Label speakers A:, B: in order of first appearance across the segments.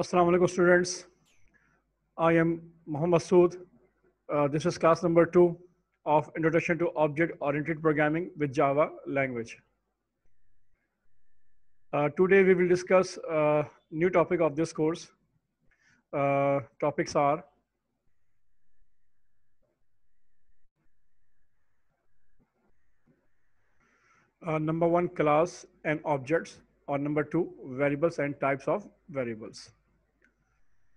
A: Assalamu alaikum students. I am Muhammad Sood. Uh, this is class number two of Introduction to Object-Oriented Programming with Java language. Uh, today we will discuss a uh, new topic of this course. Uh, topics are uh, number one class and objects or number two variables and types of variables.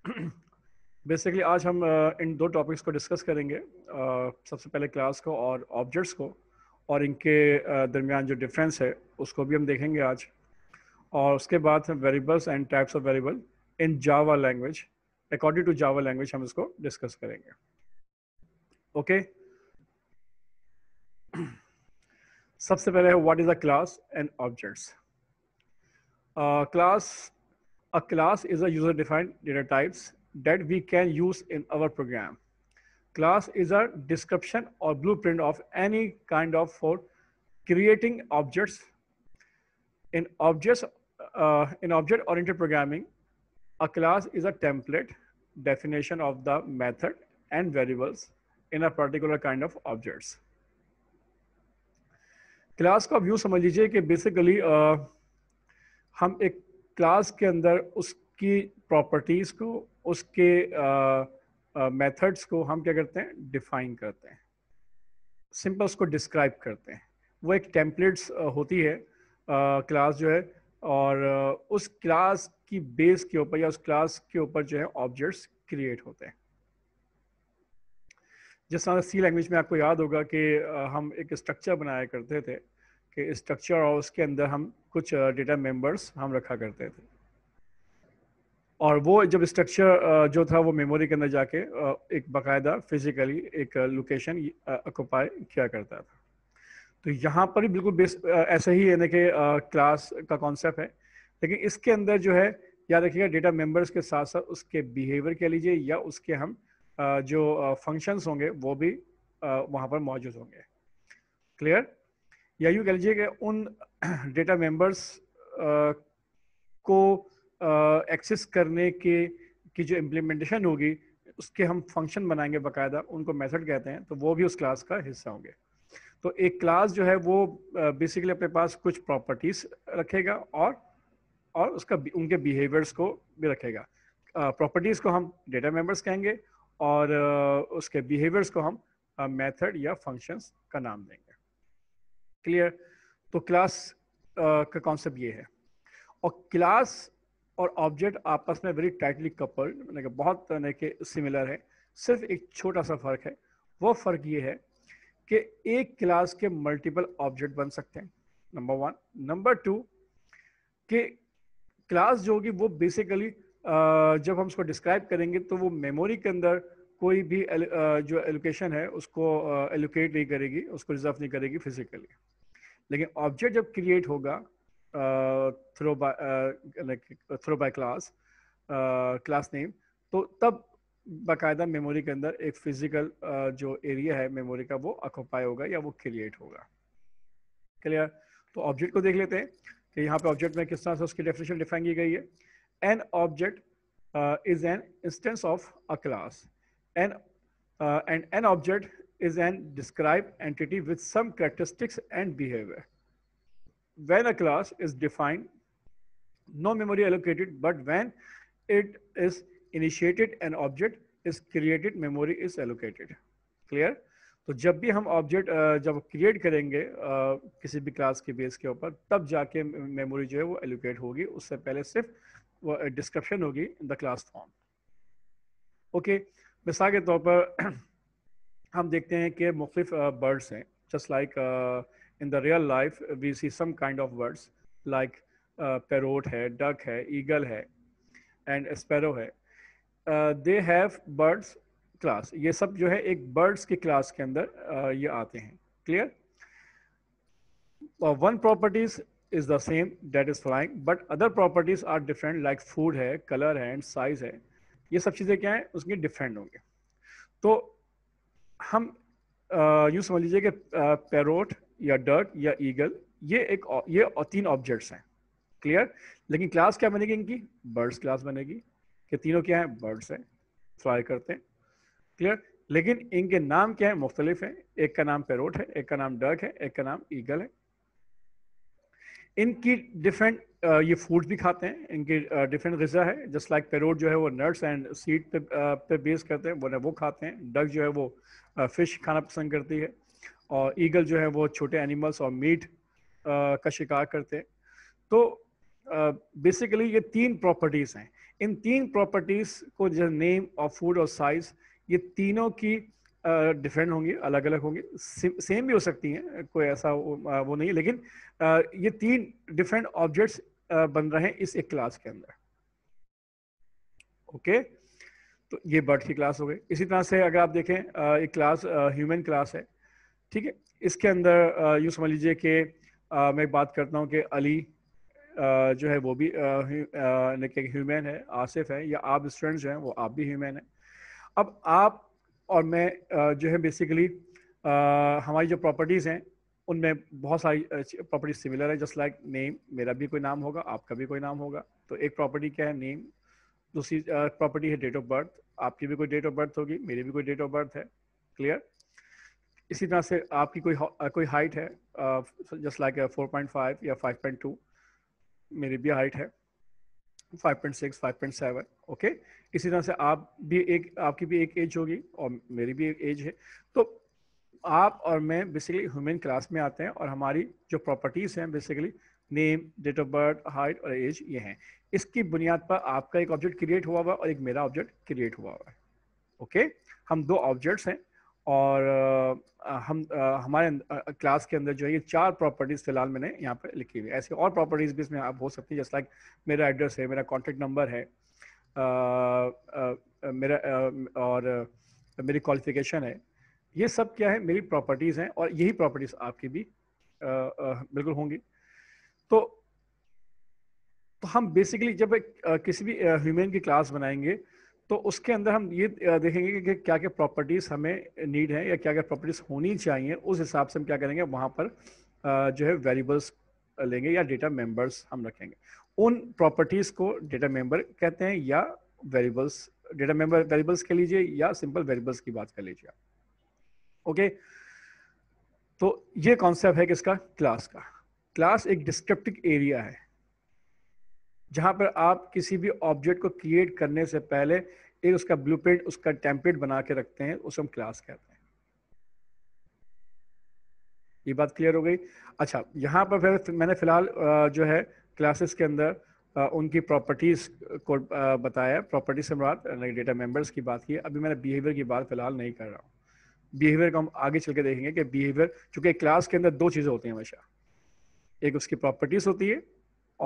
A: Basically आज हम uh, इन दो topics को discuss करेंगे uh, सबसे पहले class को और objects को और इनके uh, दरमियान जो डिफरेंस है उसको भी हम देखेंगे आज और उसके बाद variables and types of variable in Java language according to Java language हम इसको डिस्कस करेंगे ओके okay? सबसे पहले what is a class and objects class a class is a user-defined data types that we can use in our program. Class is a description or blueprint of any kind of for creating objects. In objects, uh, in object-oriented programming, a class is a template definition of the method and variables in a particular kind of objects. Class को view यूँ समझ लीजिए कि basically uh, हम एक class के अंदर उसकी प्रॉपर्टीज़ को उसके मेथड्स uh, uh, को हम क्या करते हैं डिफाइन करते हैं सिंपल उसको डिस्क्राइब करते हैं वो एक टेम्पलेट्स होती है क्लास uh, जो है और उस क्लास की बेस के ऊपर या उस क्लास के ऊपर जो है ऑब्जेक्ट्स क्रिएट होते हैं जिस तरह सी लैंग्वेज में आपको याद होगा कि हम एक स्ट्रक्चर बनाया करते थे कि स्ट्रक्चर और उसके अंदर हम कुछ डेटा मेंबर्स हम रखा करते थे और वो जब स्ट्रक्चर जो था वो मेमोरी के अंदर जाके एक बाकायदा फिजिकली एक लोकेशन ऑक्यूपाई किया करता था तो यहाँ पर भी बिल्कुल बेस ऐसे ही यानी कि क्लास का कॉन्सेप्ट है लेकिन इसके अंदर जो है याद रखिएगा डेटा मेंबर्स के साथ साथ उसके बिहेवियर कह लीजिए या उसके हम जो फंक्शंस होंगे वो भी वहाँ पर मौजूद होंगे क्लियर या यूँ कह लीजिए कि उन डेटा मेंबर्स को एक्सेस करने के की जो इम्प्लीमेंटेशन होगी उसके हम फंक्शन बनाएंगे बाकायदा उनको मेथड कहते हैं तो वो भी उस क्लास का हिस्सा होंगे तो एक क्लास जो है वो बेसिकली अपने पास कुछ प्रॉपर्टीज रखेगा और और उसका उनके बिहेवियर्स को भी रखेगा प्रॉपर्टीज को हम डेटा मेंबर्स कहेंगे और उसके बिहेवियर्स को हम मेथड या फंक्शंस का नाम देंगे क्लियर तो क्लास uh, का कॉन्सेप्ट ये है और क्लास और ऑब्जेक्ट आपस में वेरी टाइटली कपल्ड मतलब बहुत के सिमिलर है सिर्फ एक छोटा सा फर्क है वो फर्क ये है कि एक क्लास के मल्टीपल ऑब्जेक्ट बन सकते हैं नंबर वन नंबर टू कि क्लास जो होगी वो बेसिकली uh, जब हम उसको डिस्क्राइब करेंगे तो वो मेमोरी के अंदर कोई भी एल, जो एलोकेशन है उसको एलोकेट नहीं करेगी उसको रिजर्व नहीं करेगी फिजिकली लेकिन ऑब्जेक्ट जब क्रिएट होगा through by through by class class name तो तब बाकायदा मेमोरी के अंदर एक फिजिकल uh, जो एरिया है मेमोरी का वो अकोपाई होगा या वो क्रिएट होगा क्लियर तो ऑब्जेक्ट को देख लेते हैं कि यहाँ पे ऑब्जेक्ट में किस तरह से उसकी डेफिनेशन डिफाइन की गई है an object is an instance of a class an uh, and an object is an described entity with some characteristics and behavior. When a class is defined, no memory allocated, but when it is initiated, an object is created, memory is allocated. Clear? तो जब भी हम object जब create करेंगे किसी भी class के base के ऊपर तब जाके मेमोरी जो है वो एलोकेट होगी उससे पहले सिर्फ वो डिस्क्रिप्शन होगी in the class form okay okay. मिसाल के तौर पर हम देखते हैं कि मुख्तफ बर्ड्स हैं just like in the real life we see some kind of birds like parrot है डक है ईगल है एंड स्पैरो है दे हैव बर्ड्स क्लास ये सब जो है एक बर्ड्स की क्लास के अंदर uh, ये आते हैं clear one properties is the same that is flying but other properties are different like food है कलर है एंड साइज है ये सब चीज़ें क्या है उसके डिफरेंट होंगे तो हम यूँ समझ लीजिए कि पेरोट या डर्ट या ईगल ये एक ये तीन ऑब्जेक्ट्स हैं क्लियर लेकिन क्लास क्या बनेगी इनकी बर्ड्स क्लास बनेगी कि तीनों क्या है बर्ड्स हैं फ्लाई करते हैं क्लियर लेकिन इनके नाम क्या है मुख्तलिफ है एक का नाम पेरोट है एक का नाम डर्क है एक का नाम ईगल है इनकी डिफरेंट ये फूड्स भी खाते हैं इनके डिफरेंट गज़ा है जस्ट लाइक पेरोट जो है वो नट्स एंड सीड पे पे बेस करते हैं वो वो खाते हैं डग जो है वो फ़िश खाना पसंद करती है और ईगल जो है वो छोटे एनिमल्स और मीट का शिकार करते हैं तो बेसिकली ये तीन प्रॉपर्टीज़ हैं इन तीन प्रॉपर्टीज़ को जो नेम और फूड और साइज़ ये तीनों की डिफरेंट होंगी अलग अलग होंगी सेम भी हो सकती हैं कोई ऐसा वो, नहीं लेकिन ये तीन डिफरेंट ऑब्जेक्ट्स बन रहे हैं इस एक क्लास के अंदर ओके तो ये बर्ड की क्लास हो गई इसी तरह से अगर आप देखें एक क्लास ह्यूमन क्लास है ठीक है इसके अंदर यू समझ लीजिए कि मैं बात करता हूँ कि अली जो है वो भी ह्यूमन है आसिफ है या आप स्टूडेंट्स जो हैं वो आप भी ह्यूमन हैं अब आप और मैं जो है बेसिकली हमारी जो प्रॉपर्टीज़ हैं उनमें बहुत सारी प्रॉपर्टी सिमिलर है जस्ट लाइक नेम मेरा भी कोई नाम होगा आपका भी कोई नाम होगा तो एक प्रॉपर्टी क्या है नेम दूसरी प्रॉपर्टी है डेट ऑफ बर्थ आपकी भी कोई डेट ऑफ बर्थ होगी मेरी भी कोई डेट ऑफ बर्थ है क्लियर इसी तरह से आपकी कोई कोई हाइट है just like four point five या फाइव पॉइंट टू मेरी भी हाइट है five point six five point seven okay इसी तरह से आप भी एक आपकी भी एक एज होगी और मेरी भी एक एज है तो आप और मैं बेसिकली ह्यूमन क्लास में आते हैं और हमारी जो प्रॉपर्टीज़ हैं basically name date of birth height और एज ये हैं इसकी बुनियाद पर आपका एक ऑब्जेक्ट क्रिएट हुआ हुआ है और एक मेरा ऑब्जेक्ट क्रिएट हुआ हुआ है ओके हम दो ऑब्जेक्ट्स हैं और हम हमारे क्लास के अंदर जो है ये चार प्रॉपर्टीज़ फिलहाल मैंने यहाँ पर लिखी हुई है ऐसी और प्रॉपर्टीज़ भी इसमें आप हो सकती है जैसे लाइक मेरा एड्रेस है मेरा कॉन्टेक्ट नंबर है मेरा और मेरी क्वालिफिकेशन है ये सब क्या है मेरी प्रॉपर्टीज हैं और यही प्रॉपर्टीज आपकी भी बिल्कुल होंगी तो तो हम बेसिकली जब किसी भी ह्यूमन की क्लास बनाएंगे तो उसके अंदर हम ये देखेंगे कि क्या क्या प्रॉपर्टीज हमें नीड है या क्या क्या प्रॉपर्टीज होनी चाहिए उस हिसाब से हम क्या करेंगे वहां पर जो है वेरिएबल्स लेंगे या डेटा मेंबर्स हम रखेंगे उन प्रॉपर्टीज को डेटा मेंबर कहते हैं या वेरिएबल्स डेटा मेंबर वेरिएबल्स कह लीजिए या सिंपल वेरिएबल्स की बात कर लीजिए आप ओके तो ये कॉन्सेप्ट है किसका क्लास का क्लास एक डिस्क्रिप्टिव एरिया है जहां पर आप किसी भी ऑब्जेक्ट को क्रिएट करने से पहले एक उसका ब्लूप्रिंट उसका टेम्पलेट बना के रखते हैं उसे हम क्लास कहते हैं ये बात क्लियर हो गई अच्छा यहाँ पर फिर मैंने फिलहाल जो है क्लासेस के अंदर उनकी प्रॉपर्टीज को बताया प्रॉपर्टी से मुराद डेटा मेंबर्स की बात की अभी मैंने बिहेवियर की बात फिलहाल नहीं कर रहा हूँ बिहेवियर को हम आगे चल के देखेंगे कि बिहेवियर चूंकि क्लास के अंदर दो चीज़ें होती हैं हमेशा एक उसकी प्रॉपर्टीज होती है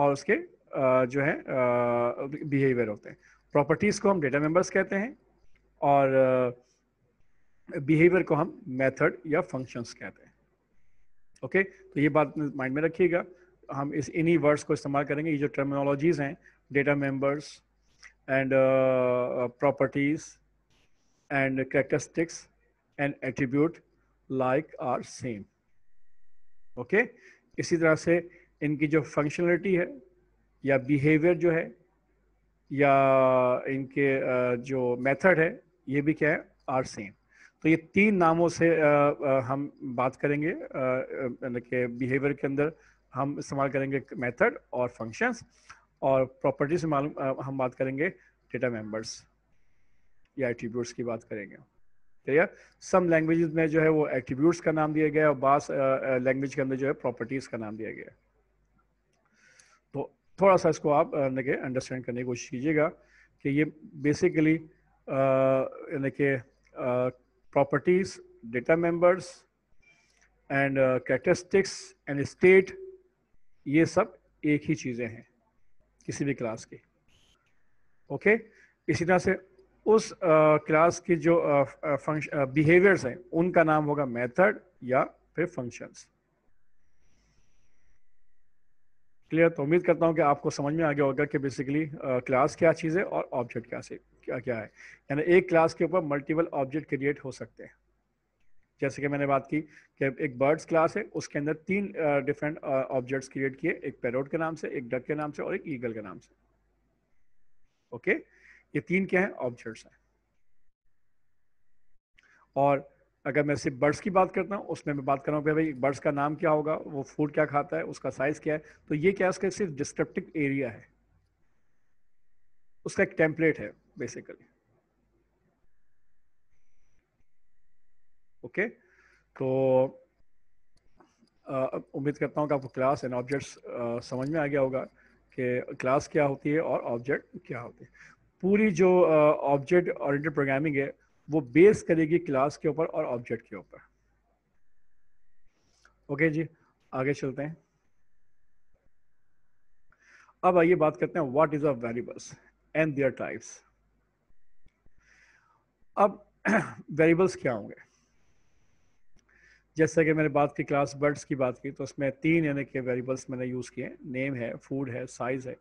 A: और उसके जो है बिहेवियर होते हैं प्रॉपर्टीज को हम डेटा मेंबर्स कहते हैं और बिहेवियर को हम मेथड या फंक्शंस कहते हैं ओके तो ये बात माइंड में रखिएगा हम इस इन्हीं वर्ड्स को इस्तेमाल करेंगे ये जो टर्मिनोलॉजीज हैं data members and properties and characteristics and attribute like are same okay इसी तरह से इनकी जो फंक्शनलिटी है या बिहेवियर जो है या इनके जो मेथड है ये भी क्या है आर सेम तो ये तीन नामों से हम बात करेंगे के बिहेवियर के अंदर हम इस्तेमाल करेंगे मेथड और फंक्शंस और प्रॉपर्टी से मालूम हम बात करेंगे डेटा मेंबर्स या एट्रीब्यूट्स की बात करेंगे क्लियर सम लैंग्वेज में जो है वो एट्रीब्यूट्स का नाम दिया गया और बास लैंग्वेज के अंदर जो है प्रॉपर्टीज का नाम दिया गया तो थोड़ा सा इसको आप अंडरस्टैंड करने की कोशिश कीजिएगा कि ये बेसिकली यानी कि properties data members and characteristics and state ये सब एक ही चीज़ें हैं किसी भी क्लास की ओके okay? इसी तरह से उस क्लास की जो फंक्शन बिहेवियर्स हैं उनका नाम होगा मेथड या फिर फंक्शंस क्लियर तो उम्मीद करता हूं कि आपको समझ में आ गया होगा कि बेसिकली क्लास क्या चीज़ है और ऑब्जेक्ट क्या से क्या क्या है यानी एक क्लास के ऊपर मल्टीपल ऑब्जेक्ट क्रिएट हो सकते हैं जैसे कि मैंने बात की कि एक बर्ड्स क्लास है उसके अंदर तीन डिफरेंट ऑब्जेक्ट्स क्रिएट किए एक पेरोट के नाम से एक डक के नाम से और एक ईगल के नाम से ओके okay? ये तीन क्या है ऑब्जेक्ट्स हैं और अगर मैं सिर्फ बर्ड्स की बात करता हूँ उसमें मैं बात कर रहा हूँ भाई बर्ड्स का नाम क्या होगा वो फूड क्या खाता है उसका साइज क्या है तो ये क्या उसका सिर्फ डिस्क्रिप्टिव एरिया है उसका एक टेम्पलेट है बेसिकली ओके okay? तो उम्मीद करता हूँ कि आपको क्लास एंड ऑब्जेक्ट्स समझ में आ गया होगा कि क्लास क्या होती है और ऑब्जेक्ट क्या होते हैं पूरी जो ऑब्जेक्ट ओरिएंटेड प्रोग्रामिंग है वो बेस करेगी क्लास के ऊपर और ऑब्जेक्ट के ऊपर ओके जी आगे चलते हैं अब आइए बात करते हैं what is a variables and their types अब वेरिएबल्स क्या होंगे जैसा कि मैंने बात की क्लास बर्ड्स की बात की तो उसमें तीन यानी के वेरिएबल्स मैंने यूज़ किए नेम है फूड है साइज है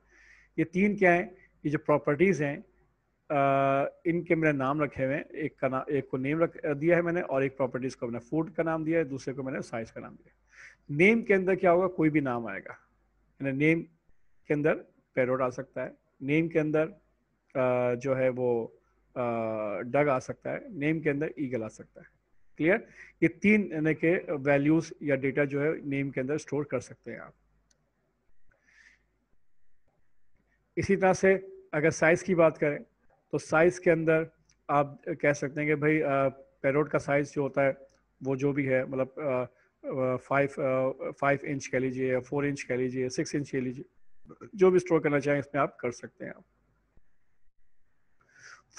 A: ये तीन क्या है ये जो प्रॉपर्टीज़ हैं इनके मैंने नाम रखे हुए हैं एक का नाम एक को नेम रख दिया है मैंने और एक प्रॉपर्टीज़ को मैंने फूड का नाम दिया है दूसरे को मैंने साइज का नाम दिया नेम के अंदर क्या होगा कोई भी नाम आएगा यानी नेम के अंदर पैरोट आ सकता है नेम के अंदर जो है वो डग आ सकता है नेम के अंदर ईगल आ सकता है क्लियर ये तीन यानी के वैल्यूज या डेटा जो है नेम के अंदर स्टोर कर सकते हैं आप इसी तरह से अगर साइज़ की बात करें तो साइज़ के अंदर आप कह सकते हैं कि भाई पेरोड का साइज़ जो होता है वो जो भी है मतलब फाइव फाइव इंच कह लीजिए या फोर इंच कह लीजिए सिक्स इंच कह लीजिए जो भी स्टोर करना चाहें इसमें आप कर सकते हैं आप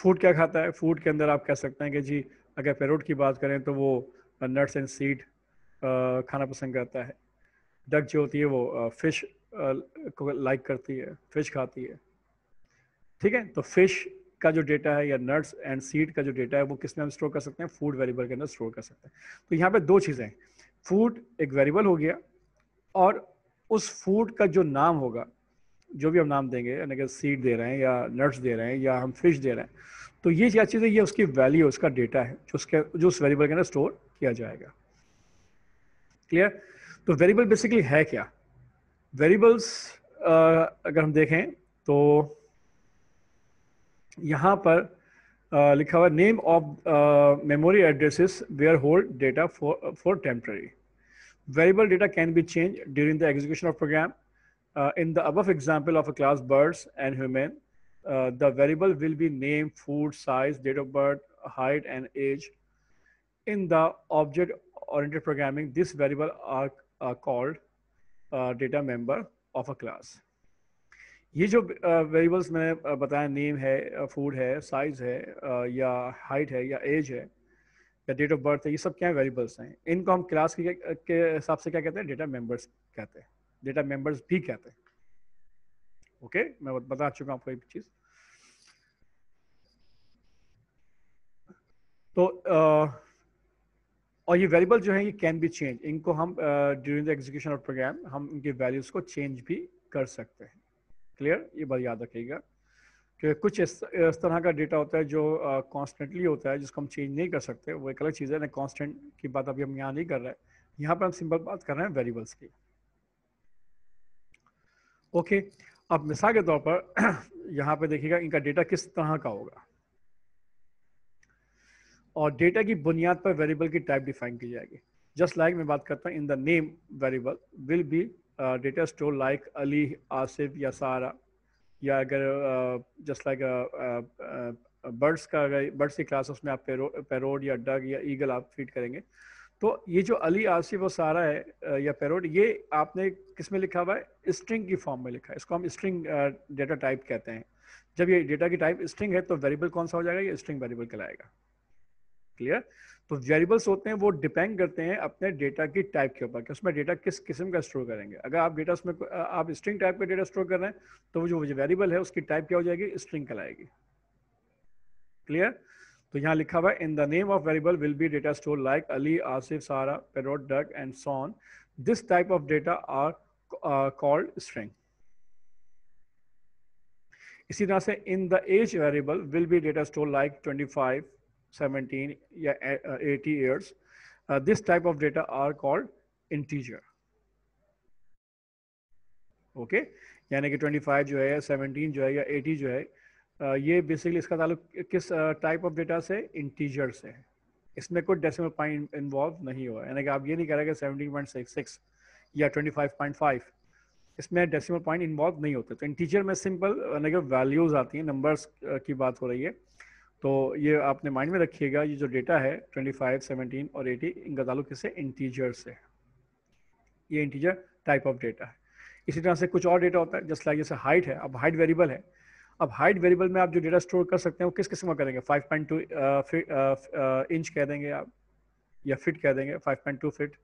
A: फूड क्या खाता है फूड के अंदर आप कह सकते हैं कि जी अगर पेरोड की बात करें तो वो नट्स एंड सीड खाना पसंद करता है डक जो होती है वो फिश लाइक करती है फिश खाती है ठीक है तो फिश का जो डेटा है या नट्स एंड सीड का जो डेटा है वो किसने हम स्टोर कर सकते हैं फूड वेरिएबल के अंदर स्टोर कर सकते हैं तो यहाँ पे दो चीज़ें हैं फूड एक वेरिएबल हो गया और उस फूड का जो नाम होगा जो भी हम नाम देंगे यानी कि सीड दे रहे हैं या नट्स दे रहे हैं या हम फिश दे रहे हैं तो ये क्या चीज़ है ये उसकी वैल्यू उसका डेटा है जो उसके जो उस वेरिएबल के अंदर स्टोर किया जाएगा क्लियर तो वेरिएबल बेसिकली है क्या वेरिएबल्स अगर हम देखें तो यहाँ पर ah, name of memory addresses memory hold data for temporary. variable data can be changed during the execution of program. Uh, in the above example of a class birds and human, uh, the variable will be name, food, size, date of bird, height, and age. In the object-oriented programming, this variable are, called uh, data member of a class. ये जो variables मैंने बताया name है food है size है या height है या एज है या डेट ऑफ बर्थ है ये सब क्या वेरिएबल्स हैं इनको हम क्लास के हिसाब से क्या कहते हैं डेटा मेंबर्स कहते हैं डेटा मेंबर्स भी कहते हैं ओके मैं बता चुका हूँ आपको एक चीज़ तो और ये वेरिएबल जो है ये कैन बी चेंज इनको हम during the execution of program हम इनके वैल्यूज को चेंज भी कर सकते हैं क्लियर ये बात याद रखिएगा कि कुछ इस, इस तरह का डेटा होता है जो कॉन्स्टेंटली uh, होता है जिसको हम चेंज नहीं कर सकते वो एक अलग चीज़ है ना कॉन्स्टेंट की बात अभी हम यहाँ नहीं कर रहे हैं यहाँ पर हम सिंपल बात कर रहे हैं वेरिएबल्स की ओके okay, अब मिसाल के तौर पर यहाँ पे देखिएगा इनका डेटा किस तरह का होगा और डेटा की बुनियाद पर वेरिएबल की टाइप डिफाइन की जाएगी जस्ट लाइक like मैं बात करता हूँ in the name variable will be Uh, data store like Ali, Asif या सारा या अगर जस्ट लाइक बर्ड्स का अगर बर्ड्स की क्लास उसमें आप पेरोड या डग या ईगल आप फीड करेंगे तो ये जो अली आसिफ और सारा है uh, या पेरोड ये आपने किस में लिखा हुआ है स्ट्रिंग की फॉर्म में लिखा है इसको हम स्ट्रिंग डेटा टाइप कहते हैं जब ये डेटा की टाइप स्ट्रिंग है तो वेरिएबल कौन सा हो जाएगा ये स्ट्रिंग वेरिएबल कहलाएगा क्लियर तो वेरिएबल्स होते हैं वो डिपेंड करते हैं अपने डेटा की टाइप के ऊपर कि उसमें डेटा किस किस्म का स्टोर करेंगे अगर आप डेटा उसमें आप स्ट्रिंग टाइप का डेटा स्टोर कर रहे हैं तो वो जो वेरिएबल है उसकी टाइप क्या हो जाएगी स्ट्रिंग कहलाएगी क्लियर तो यहाँ लिखा हुआ है in the name of variable will be data store like Ali Asif Sara parrot dog and so on this type of data are called string इसी तरह से in the age variable will be data store like 25 17 या 80 years this type of data are called integer okay यानी कि 25 जो है या 17 जो है या 80 जो है ये बेसिकली इसका ताल्लुक किस टाइप ऑफ डेटा से इंटीजर से है इसमें कोई डेसिमल पॉइंट इन्वॉल्व नहीं हुआ यानी कि आप ये नहीं कह रहे कि 17.66 या 25.5 इसमें डेसिमल पॉइंट इन्वॉल्व नहीं होते तो इंटीजर में सिंपल यानी कि वैल्यूज आती हैं नंबर्स uh, की बात हो रही है तो ये आपने माइंड में रखिएगा ये जो डेटा है 25, 17 और 80 इनका ताल्लुक किससे इंटीजर से ये इंटीजर टाइप ऑफ डेटा है इसी तरह से कुछ और डेटा होता है जस्ट लाइक जैसे हाइट है अब हाइट वेरिएबल है अब हाइट वेरिएबल में आप जो डेटा स्टोर कर सकते हैं वो किस किस्म का करेंगे 5.2 इंच uh, uh, uh, कह देंगे आप या फिट कह देंगे 5.2 फिट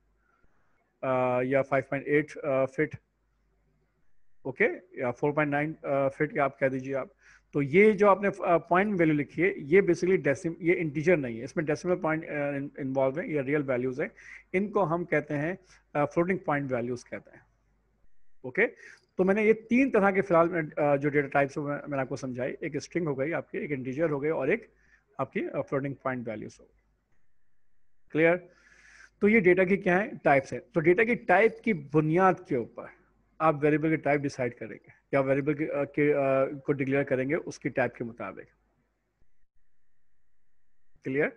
A: या 5.8 फिट ओके या 4.9 फिट आप कह दीजिए आप तो ये जो आपने पॉइंट वैल्यू लिखी है ये बेसिकली डेसिम ये इंटीजर नहीं है इसमें डेसिमल पॉइंट इन्वॉल्व है ये रियल वैल्यूज है इनको हम कहते हैं फ्लोटिंग पॉइंट वैल्यूज कहते हैं ओके तो मैंने ये तीन तरह के फिलहाल जो डेटा टाइप्स मैंने आपको समझाई एक स्ट्रिंग हो गई आपकी एक इंटीजर हो गई और एक आपकी फ्लोटिंग पॉइंट वैल्यूज हो गई क्लियर तो ये डेटा की क्या है टाइप्स है तो डेटा की टाइप की बुनियाद के ऊपर आप वेरिएबल के टाइप डिसाइड करेंगे या वेरिएबल के, को डिक्लेयर करेंगे उसकी टाइप के मुताबिक क्लियर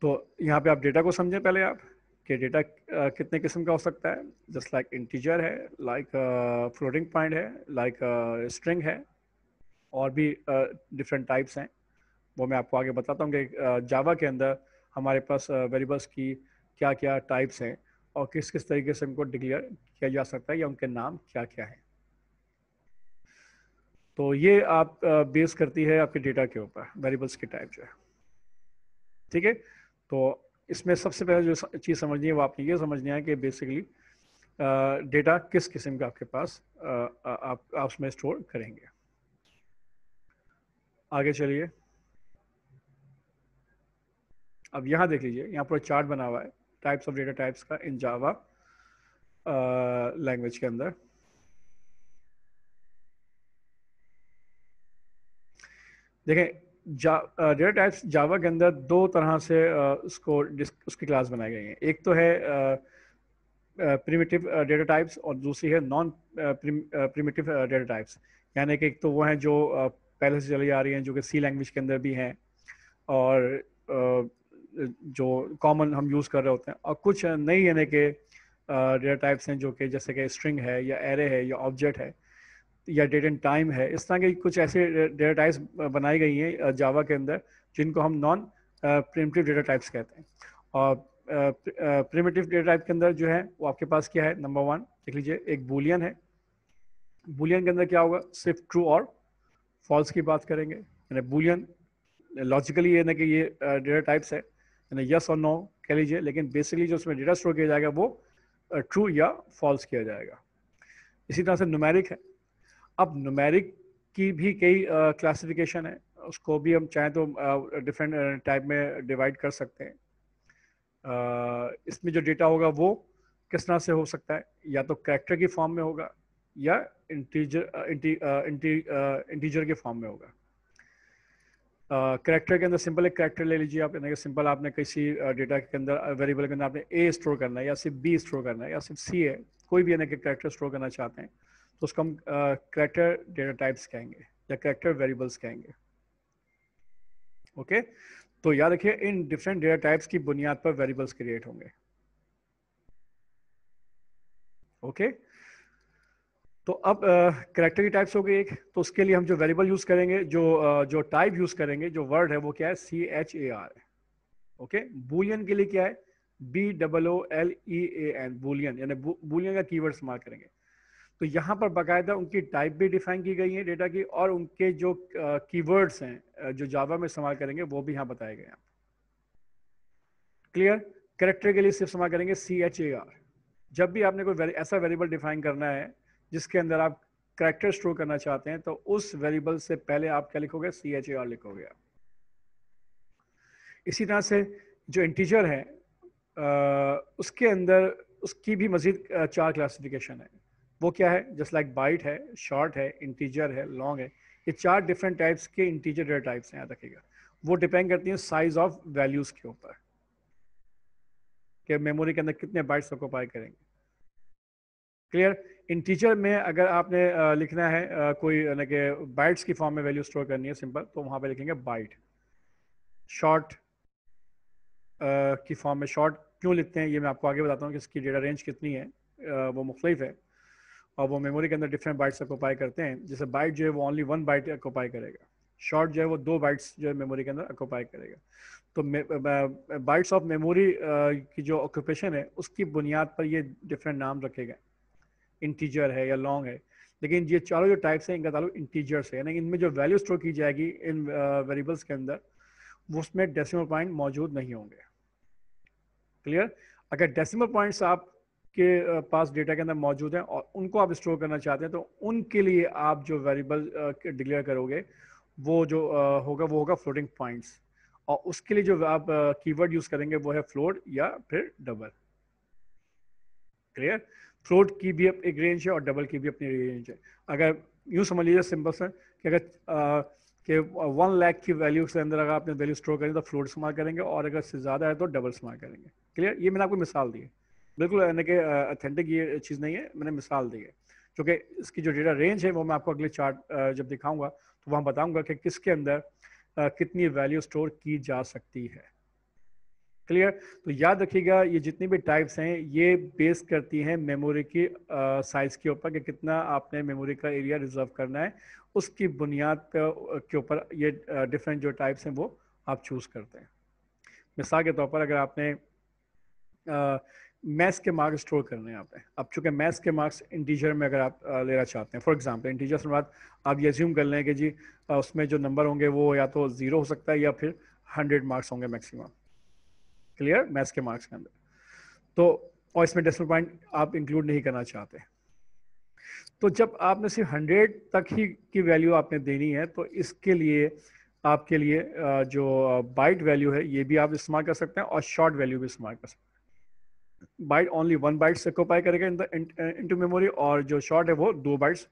A: तो यहाँ पे आप डेटा को समझें पहले आप कि डेटा कितने किस्म का हो सकता है जस्ट लाइक इंटीजर है लाइक फ्लोटिंग पॉइंट है लाइक स्ट्रिंग uh, है और भी डिफरेंट uh, टाइप्स हैं वो मैं आपको आगे बताता हूँ कि जावा के अंदर हमारे पास वेरिएबल्स की क्या क्या टाइप्स हैं और किस किस तरीके से उनको डिक्लेयर किया जा सकता है या उनके नाम क्या क्या हैं तो ये आप बेस करती है आपके डेटा के ऊपर वेरिएबल्स के टाइप जो है ठीक है तो इसमें सबसे पहले जो चीज़ समझनी है वो आपने ये समझना है कि बेसिकली डेटा किस किस्म का आपके पास आप आप उसमें स्टोर करेंगे आगे चलिए अब यहाँ देख लीजिए यहाँ पर चार्ट बना हुआ है टाइप्स ऑफ डेटा टाइप्स का इन जावा लैंग्वेज के अंदर देखें जा डेटा टाइप्स जावा के अंदर दो तरह से उसको उसकी क्लास बनाई गई हैं एक तो है प्रिमिटिव डेटा टाइप्स और दूसरी है नॉन प्रिमिटिव डेटा टाइप्स यानी कि एक तो वो हैं जो पहले से चली आ रही हैं जो कि सी लैंग्वेज के अंदर भी हैं और जो कॉमन हम यूज़ कर रहे होते हैं और कुछ नई यानी कि डेटा टाइप्स हैं जो कि जैसे कि स्ट्रिंग है या एरे है या ऑब्जेक्ट है या डेट एंड टाइम है इस तरह के कुछ ऐसे डेटा टाइप्स बनाई गई हैं जावा के अंदर जिनको हम नॉन प्रिमिटिव डेटा टाइप्स कहते हैं और प्रिमिटिव डेटा टाइप के अंदर जो है वो आपके पास क्या है नंबर वन देख लीजिए एक बुलियन है बुलियन के अंदर क्या होगा सिर्फ ट्रू और फॉल्स की बात करेंगे यानी बुलियन लॉजिकली ये ना कि ये डेटा टाइप्स है यानी यस और नो कह लीजिए लेकिन बेसिकली जो उसमें डेटा स्टोर किया जाएगा वो ट्रू या फॉल्स किया जाएगा इसी तरह से नुमेरिक है अब नुमेरिक की भी कई क्लासिफिकेशन है उसको भी हम चाहें तो डिफरेंट टाइप में डिवाइड कर सकते हैं uh, इसमें जो डेटा होगा वो किस तरह से हो सकता है या तो कैरेक्टर की फॉर्म में होगा या इंटीजर इंटी, इंटी, इंटीजर के फॉर्म में होगा करेक्टर uh, के अंदर सिंपल एक करेक्टर ले लीजिए आप यानी सिंपल आपने किसी डेटा के अंदर वेरिएबल के अंदर आपने ए स्टोर करना है या सिर्फ बी स्टोर करना है या सिर्फ सी है कोई भी यानी कि करेक्टर स्टोर करना चाहते हैं तो उसको हम करेक्टर डेटा टाइप्स कहेंगे या करेक्टर वेरिएबल्स कहेंगे ओके तो याद रखिए इन डिफरेंट डेटा टाइप्स की बुनियाद पर वेरिएबल्स क्रिएट होंगे ओके तो अब करेक्टर की टाइप्स हो गई एक तो उसके लिए हम जो वेरिएबल यूज करेंगे जो uh, जो टाइप यूज करेंगे जो वर्ड है वो क्या है C H A R okay Boolean के लिए क्या है B double O L E A N Boolean यानी बुलियन का कीवर्ड इस्तेमाल करेंगे तो यहाँ पर बाकायदा उनकी टाइप भी डिफाइन की गई है डेटा की और उनके जो कीवर्ड्स हैं जो जावा में इस्तेमाल करेंगे वो भी यहाँ बताए गए हैं क्लियर करेक्टर के लिए सिर्फ इस्तेमाल करेंगे सी एच ए आर जब भी आपने कोई ऐसा वेरिएबल डिफाइन करना है जिसके अंदर आप करेक्टर स्टोर करना चाहते हैं तो उस वेरिएबल से पहले आप क्या लिखोगे सी एच ए आर लिखोगे इसी तरह से जो इंटीजर है उसके अंदर उसकी भी मजीद चार क्लासिफिकेशन है वो क्या है जस्ट लाइक बाइट है शॉर्ट है इंटीजर है लॉन्ग है ये चार डिफरेंट टाइप्स के इंटीजर डेटा टाइप्स हैं याद रखिएगा वो डिपेंड करती हैं साइज ऑफ वैल्यूज के ऊपर कि मेमोरी के अंदर कितने बाइट्स ऑक्यूपाई करेंगे क्लियर इंटीजर में अगर आपने लिखना है कोई यानी कि बाइट्स की फॉर्म में वैल्यू स्टोर करनी है सिंपल तो वहां पे लिखेंगे बाइट शॉर्ट की फॉर्म में शॉर्ट क्यों लिखते हैं ये मैं आपको आगे बताता हूँ कि इसकी डेटा रेंज कितनी है वो मुख्तलिफ है और वो मेमोरी के अंदर डिफरेंट बाइट्स अकोपाई करते हैं जैसे बाइट जो है वो ओनली वन बाइट अकोपाई करेगा शॉर्ट जो है वो दो बाइट्स जो है मेमोरी के अंदर अकोपाई करेगा तो बाइट्स ऑफ मेमोरी की जो ऑक्यूपेशन है उसकी बुनियाद पर ये डिफरेंट नाम रखे गए इंटीजर है या लॉन्ग है लेकिन ये चारों जो टाइप्स हैं इनका ताल्लुक इंटीजर्स है यानी इनमें जो वैल्यू स्टोर की जाएगी इन वेरिएबल्स uh, के अंदर वो उसमें डेसिमल पॉइंट मौजूद नहीं होंगे क्लियर अगर डेसिमल पॉइंट्स आप के पास डेटा के अंदर मौजूद है और उनको आप स्टोर करना चाहते हैं तो उनके लिए आप जो वेरिएबल डिक्लेयर करोगे वो जो होगा वो होगा फ्लोटिंग पॉइंट्स और उसके लिए जो आप कीवर्ड यूज करेंगे वो है फ्लोट या फिर डबल क्लियर फ्लोट की भी एक रेंज है और डबल की भी अपनी रेंज है अगर यूँ समझ लीजिए सिंपल सर कि अगर कि वन लैख की वैल्यू के अंदर अगर आपने वैल्यू स्टोर करें तो फ्लोट इस्तेमाल करेंगे और अगर इससे ज़्यादा है तो डबल इस्तेमाल करेंगे क्लियर ये मैंने आपको मिसाल दी है बिल्कुल यानी कि अथेंटिक ये चीज़ नहीं है मैंने मिसाल दी है क्योंकि इसकी जो डेटा रेंज है वो मैं आपको अगले चार्ट जब दिखाऊंगा तो वहाँ बताऊंगा कि किसके अंदर कितनी वैल्यू स्टोर की जा सकती है क्लियर तो याद रखिएगा ये जितनी भी टाइप्स हैं ये बेस करती हैं मेमोरी की साइज के ऊपर कि कितना आपने मेमोरी का एरिया रिजर्व करना है उसकी बुनियाद के ऊपर ये डिफरेंट जो टाइप्स हैं वो आप चूज़ करते हैं मिसाल के तौर पर अगर आपने मैथ्स के मार्क्स स्टोर करने हैं आपने अब चूंकि मैथ्स के मार्क्स इंटीजर में अगर आप लेना चाहते हैं फॉर एग्जांपल इंटीजर से बाद आप ये ज्यूम कर लें कि जी उसमें जो नंबर होंगे वो या तो ज़ीरो हो सकता है या फिर हंड्रेड मार्क्स होंगे मैक्सिमम क्लियर मैथ्स के मार्क्स के अंदर तो और इसमें डेसिमल पॉइंट आप इंक्लूड नहीं करना चाहते तो जब आपने सिर्फ हंड्रेड तक ही की वैल्यू आपने देनी है तो इसके लिए आपके लिए जो बाइट वैल्यू है ये भी आप इस्तेमाल कर सकते हैं और शॉर्ट वैल्यू भी इस्तेमाल कर सकते हैं बाइट ओनली वन बाइट से करेगा इन द इनटू मेमोरी और जो शॉर्ट है वो दो बाइट्स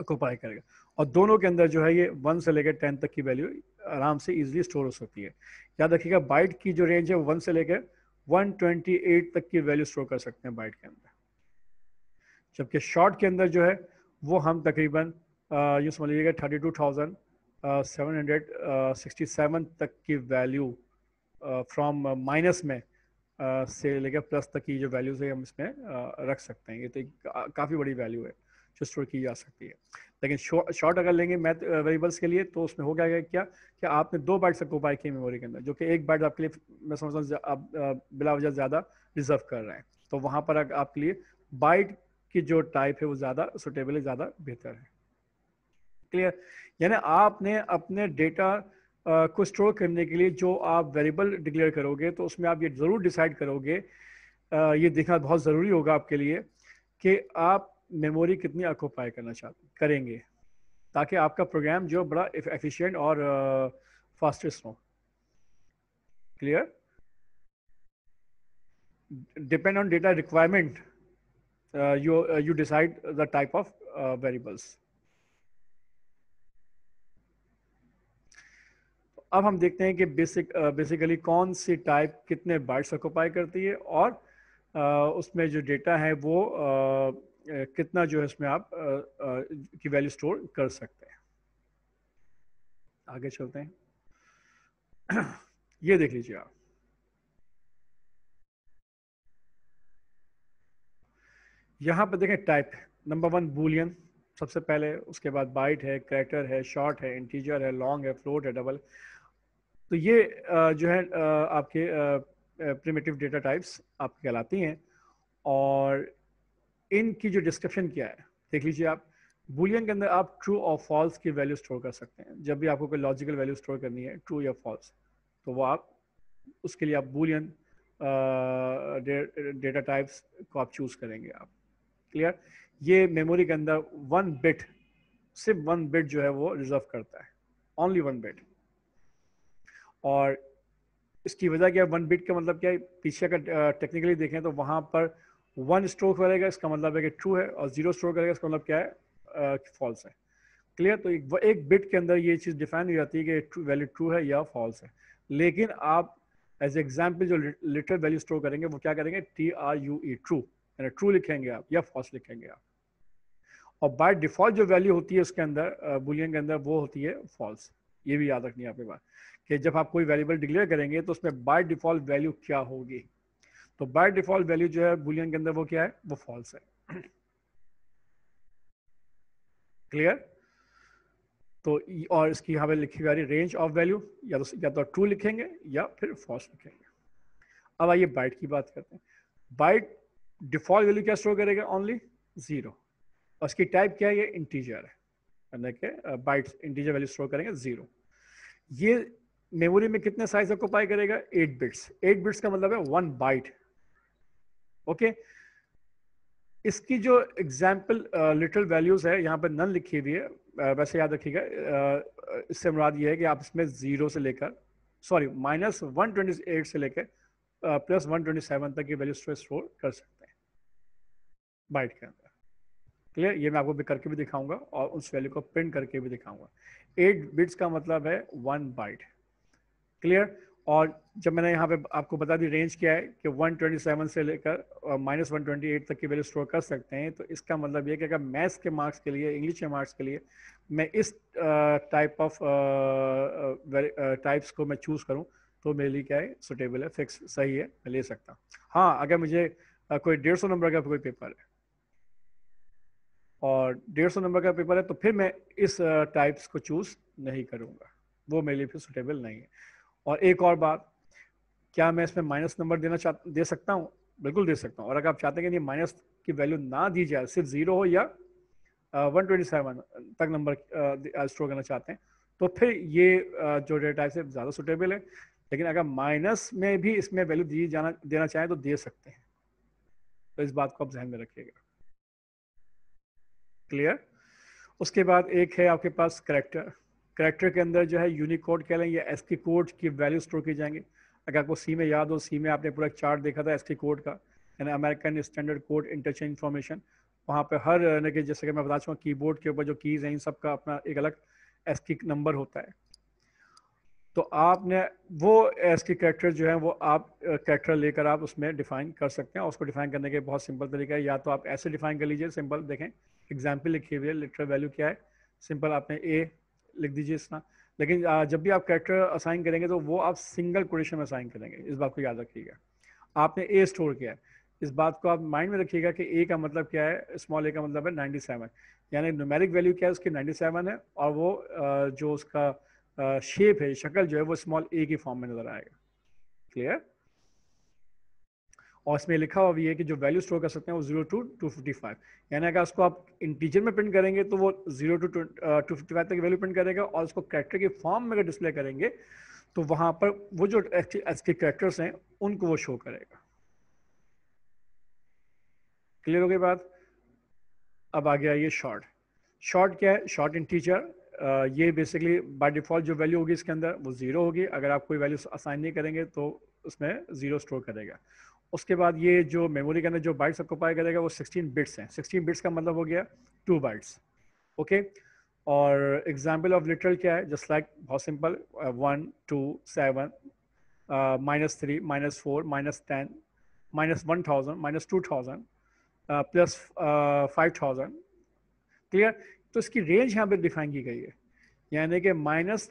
A: ऑक्यूपाई करेगा और दोनों के अंदर जो है ये वन से लेकर टेन तक की वैल्यू आराम से इजिली स्टोर हो सकती है याद रखिएगा बाइट की जो रेंज है वन से लेकर 128 तक की वैल्यू स्टोर कर सकते हैं बाइट के अंदर जबकि शॉर्ट के अंदर जो है वो हम तकरीबन uh, यू समझ लीजिएगा thirty two thousand seven hundred sixty seven तक की वैल्यू फ्रॉम माइनस में से लेकर प्लस तक की जो वैल्यूज है हम इसमें रख सकते हैं ये तो एक काफ़ी बड़ी वैल्यू है जो स्टोर की जा सकती है लेकिन शॉर्ट अगर लेंगे मैथ वेरिएबल्स के लिए तो उसमें हो गया क्या कि आपने दो बाइट्स ऑक्यूपाई की मेमोरी के अंदर जो कि एक बाइट आपके लिए मैं समझता हूँ आप बिला वजह ज़्यादा रिजर्व कर रहे हैं तो वहाँ पर आपके लिए बाइट की जो टाइप है वो ज़्यादा सुटेबल है ज़्यादा बेहतर है क्लियर यानी आपने अपने डेटा को स्टोर करने के लिए जो आप वेरिएबल डिक्लेयर करोगे तो उसमें आप ये ज़रूर डिसाइड करोगे ये देखना बहुत ज़रूरी होगा आपके लिए कि आप मेमोरी कितनी ऑक्योपाई करना चाहते करेंगे ताकि आपका प्रोग्राम जो बड़ा एफिशिएंट और फास्टेस्ट हो clear depend on data requirement you you decide the type of variables अब हम देखते हैं कि बेसिक बेसिकली कौन सी टाइप कितने बाइट्स ऑक्यूपाई करती है और आ, उसमें जो डेटा है वो आ, कितना जो है इसमें आप आ, की वैल्यू स्टोर कर सकते हैं आगे चलते हैं ये देख लीजिए आप यहाँ पर देखें टाइप नंबर वन बूलियन सबसे पहले उसके बाद बाइट है करेक्टर है शॉर्ट है इंटीजर है लॉन्ग है फ्लोट है डबल तो ये जो है आपके प्रिमेटिव डेटा टाइप्स आप कहलाती हैं और इनकी जो डिस्क्रिप्शन क्या है देख लीजिए आप बुलियन के अंदर आप ट्रू और फॉल्स की वैल्यू स्टोर कर सकते हैं जब भी आपको कोई लॉजिकल वैल्यू स्टोर करनी है ट्रू या फॉल्स तो वो आप उसके लिए आप बुलियन डेटा टाइप्स को आप चूज करेंगे आप क्लियर ये मेमोरी के अंदर वन बिट सिर्फ वन बिट जो है वो रिजर्व करता है ओनली वन बिट और इसकी वजह क्या वन बिट का मतलब क्या है पीछे अगर टेक्निकली देखें तो वहाँ पर वन स्ट्रोक करेगा इसका मतलब है कि ट्रू है और जीरो स्ट्रोक करेगा इसका मतलब क्या है फॉल्स है क्लियर तो एक, एक बिट के अंदर ये चीज़ डिफाइन हो जाती है कि वैल्यू ट्रू है या फॉल्स है लेकिन आप एज एग्जाम्पल जो लिटर वैल्यू स्टोर करेंगे वो क्या करेंगे T R U E true यानी ट्रू लिखेंगे आप या फॉल्स लिखेंगे आप और बाय डिफॉल्ट जो वैल्यू होती है उसके अंदर बुलियन के अंदर वो होती है फॉल्स ये भी याद रखनी है आपके पास कि जब आप कोई वेरिएबल डिक्लेयर करेंगे तो उसमें बाय डिफॉल्ट वैल्यू क्या होगी तो बाय डिफॉल्ट वैल्यू जो है बुलियन के अंदर वो क्या है वो फॉल्स है क्लियर तो और इसकी यहां पे लिखी जा रही रेंज ऑफ वैल्यू या तो या तो ट्रू लिखेंगे या फिर फॉल्स लिखेंगे अब आइए बाइट की बात करते हैं बाइट डिफॉल्ट वैल्यू क्या स्टोर करेगा ओनली जीरो और इसकी टाइप क्या है ये इंटीजर है यानी कि बाइट्स इंटीजर वैल्यू स्टोर करेंगे जीरो ये मेमोरी में कितने साइज ऑक्यूपाई करेगा एट बिट्स एट बिट्स का मतलब है वन बाइट ओके इसकी जो एग्जाम्पल लिटल वैल्यूज है यहाँ पर नन लिखी हुई है uh, वैसे याद रखिएगा uh, इससे मुराद ये है कि आप इसमें जीरो से लेकर sorry minus one twenty eight से लेकर प्लस वन ट्वेंटी सेवन तक ये वैल्यू स्टोर कर सकते हैं बाइट के अंदर क्लियर ये मैं आपको भी करके भी दिखाऊंगा और उस वैल्यू को प्रिंट करके भी दिखाऊंगा एट बिट्स का मतलब है वन बाइट क्लियर और जब मैंने यहाँ पे आपको बता दी रेंज क्या है कि 127 से लेकर माइनस वन तक की वैल्यू स्टोर कर सकते हैं तो इसका मतलब ये कि अगर मैथ्स के मार्क्स के लिए इंग्लिश के मार्क्स के लिए मैं इस टाइप ऑफ टाइप्स को मैं चूज़ करूँ तो मेरे लिए क्या है सुटेबल है फिक्स सही है मैं ले सकता हूँ हाँ अगर मुझे आ, कोई डेढ़ सौ नंबर का कोई पेपर है और डेढ़ सौ नंबर का पेपर है तो फिर मैं इस टाइप्स को चूज नहीं करूँगा वो मेरे लिए फिर सुटेबल नहीं है और एक और बात क्या मैं इसमें माइनस नंबर देना चाह दे सकता हूँ बिल्कुल दे सकता हूँ और अगर आप चाहते हैं कि माइनस की वैल्यू ना दी जाए सिर्फ जीरो हो या वन ट्वेंटी सेवन तक नंबर स्टोर करना चाहते हैं तो फिर ये जो डेटा टाइप है ज़्यादा सुटेबल है लेकिन अगर माइनस में भी इसमें वैल्यू दी जाना देना चाहें तो दे सकते हैं तो इस बात को आप जहन में रखिएगा क्लियर उसके बाद एक है आपके पास करेक्टर करेक्टर के अंदर जो है यूनिकोड कह लें या एस की कोड की वैल्यू स्टोर की जाएंगे अगर आपको सी में याद हो सी में आपने पूरा चार्ट देखा था एस की कोड का यानी American standard code interchange information वहाँ पे हर यानी कि जैसे कि मैं बता चुका हूँ कीबोर्ड के ऊपर जो कीज़ हैं इन सब का अपना एक अलग एस की नंबर होता है तो आपने वो एस की करेक्टर जो है वो आप करेक्टर लेकर आप उसमें डिफाइन कर सकते हैं उसको डिफाइन करने के बहुत सिंपल तरीका है या तो आप ऐसे डिफाइन कर लीजिए सिंपल देखें एग्जाम्पल लिखी हुई है वैल्यू क्या है सिंपल आपने ए लिख दीजिए इसना लेकिन जब भी आप कैरेक्टर असाइन करेंगे तो वो आप सिंगल कोडिशन में असाइन करेंगे इस बात को याद रखिएगा आपने ए स्टोर किया है इस बात को आप माइंड में रखिएगा कि ए का मतलब क्या है स्मॉल ए का मतलब है सेवन यानी नोमेरिक वैल्यू क्या है उसकी नाइन्टी सेवन है और वो जो उसका शेप है शक्ल जो है वो स्मॉल ए की फॉर्म में नजर आएगा क्लियर और इसमें लिखा हुआ भी है कि जो वैल्यू स्टोर कर सकते हैं वो zero two two fifty five यानी अगर उसको आप इंटीजर में प्रिंट करेंगे तो वो zero two two fifty five तक वैल्यू प्रिंट करेगा और उसको करेक्टर के फॉर्म में अगर डिस्प्ले करेंगे तो वहां पर वो जो के करेक्टर्स हैं उनको वो शो करेगा क्लियर हो गई बात अब आ गया ये शॉर्ट शॉर्ट क्या है शॉर्ट इन टीचर ये बेसिकली बाय डिफ़ॉल्ट जो वैल्यू होगी इसके अंदर वो ज़ीरो होगी अगर आप कोई वैल्यू असाइन नहीं करेंगे तो उसमें ज़ीरो स्टोर करेगा उसके बाद ये जो मेमोरी के अंदर जो बाइट्स आपको पाया करेगा वो 16 बिट्स हैं 16 बिट्स का मतलब हो गया टू बाइट्स ओके और एग्जाम्पल ऑफ लिटरल क्या है जस्ट लाइक बहुत simple one two seven minus three minus four minus ten minus one thousand minus two thousand plus five thousand clear तो इसकी रेंज यहाँ पे डिफाइन की गई है यानी कि minus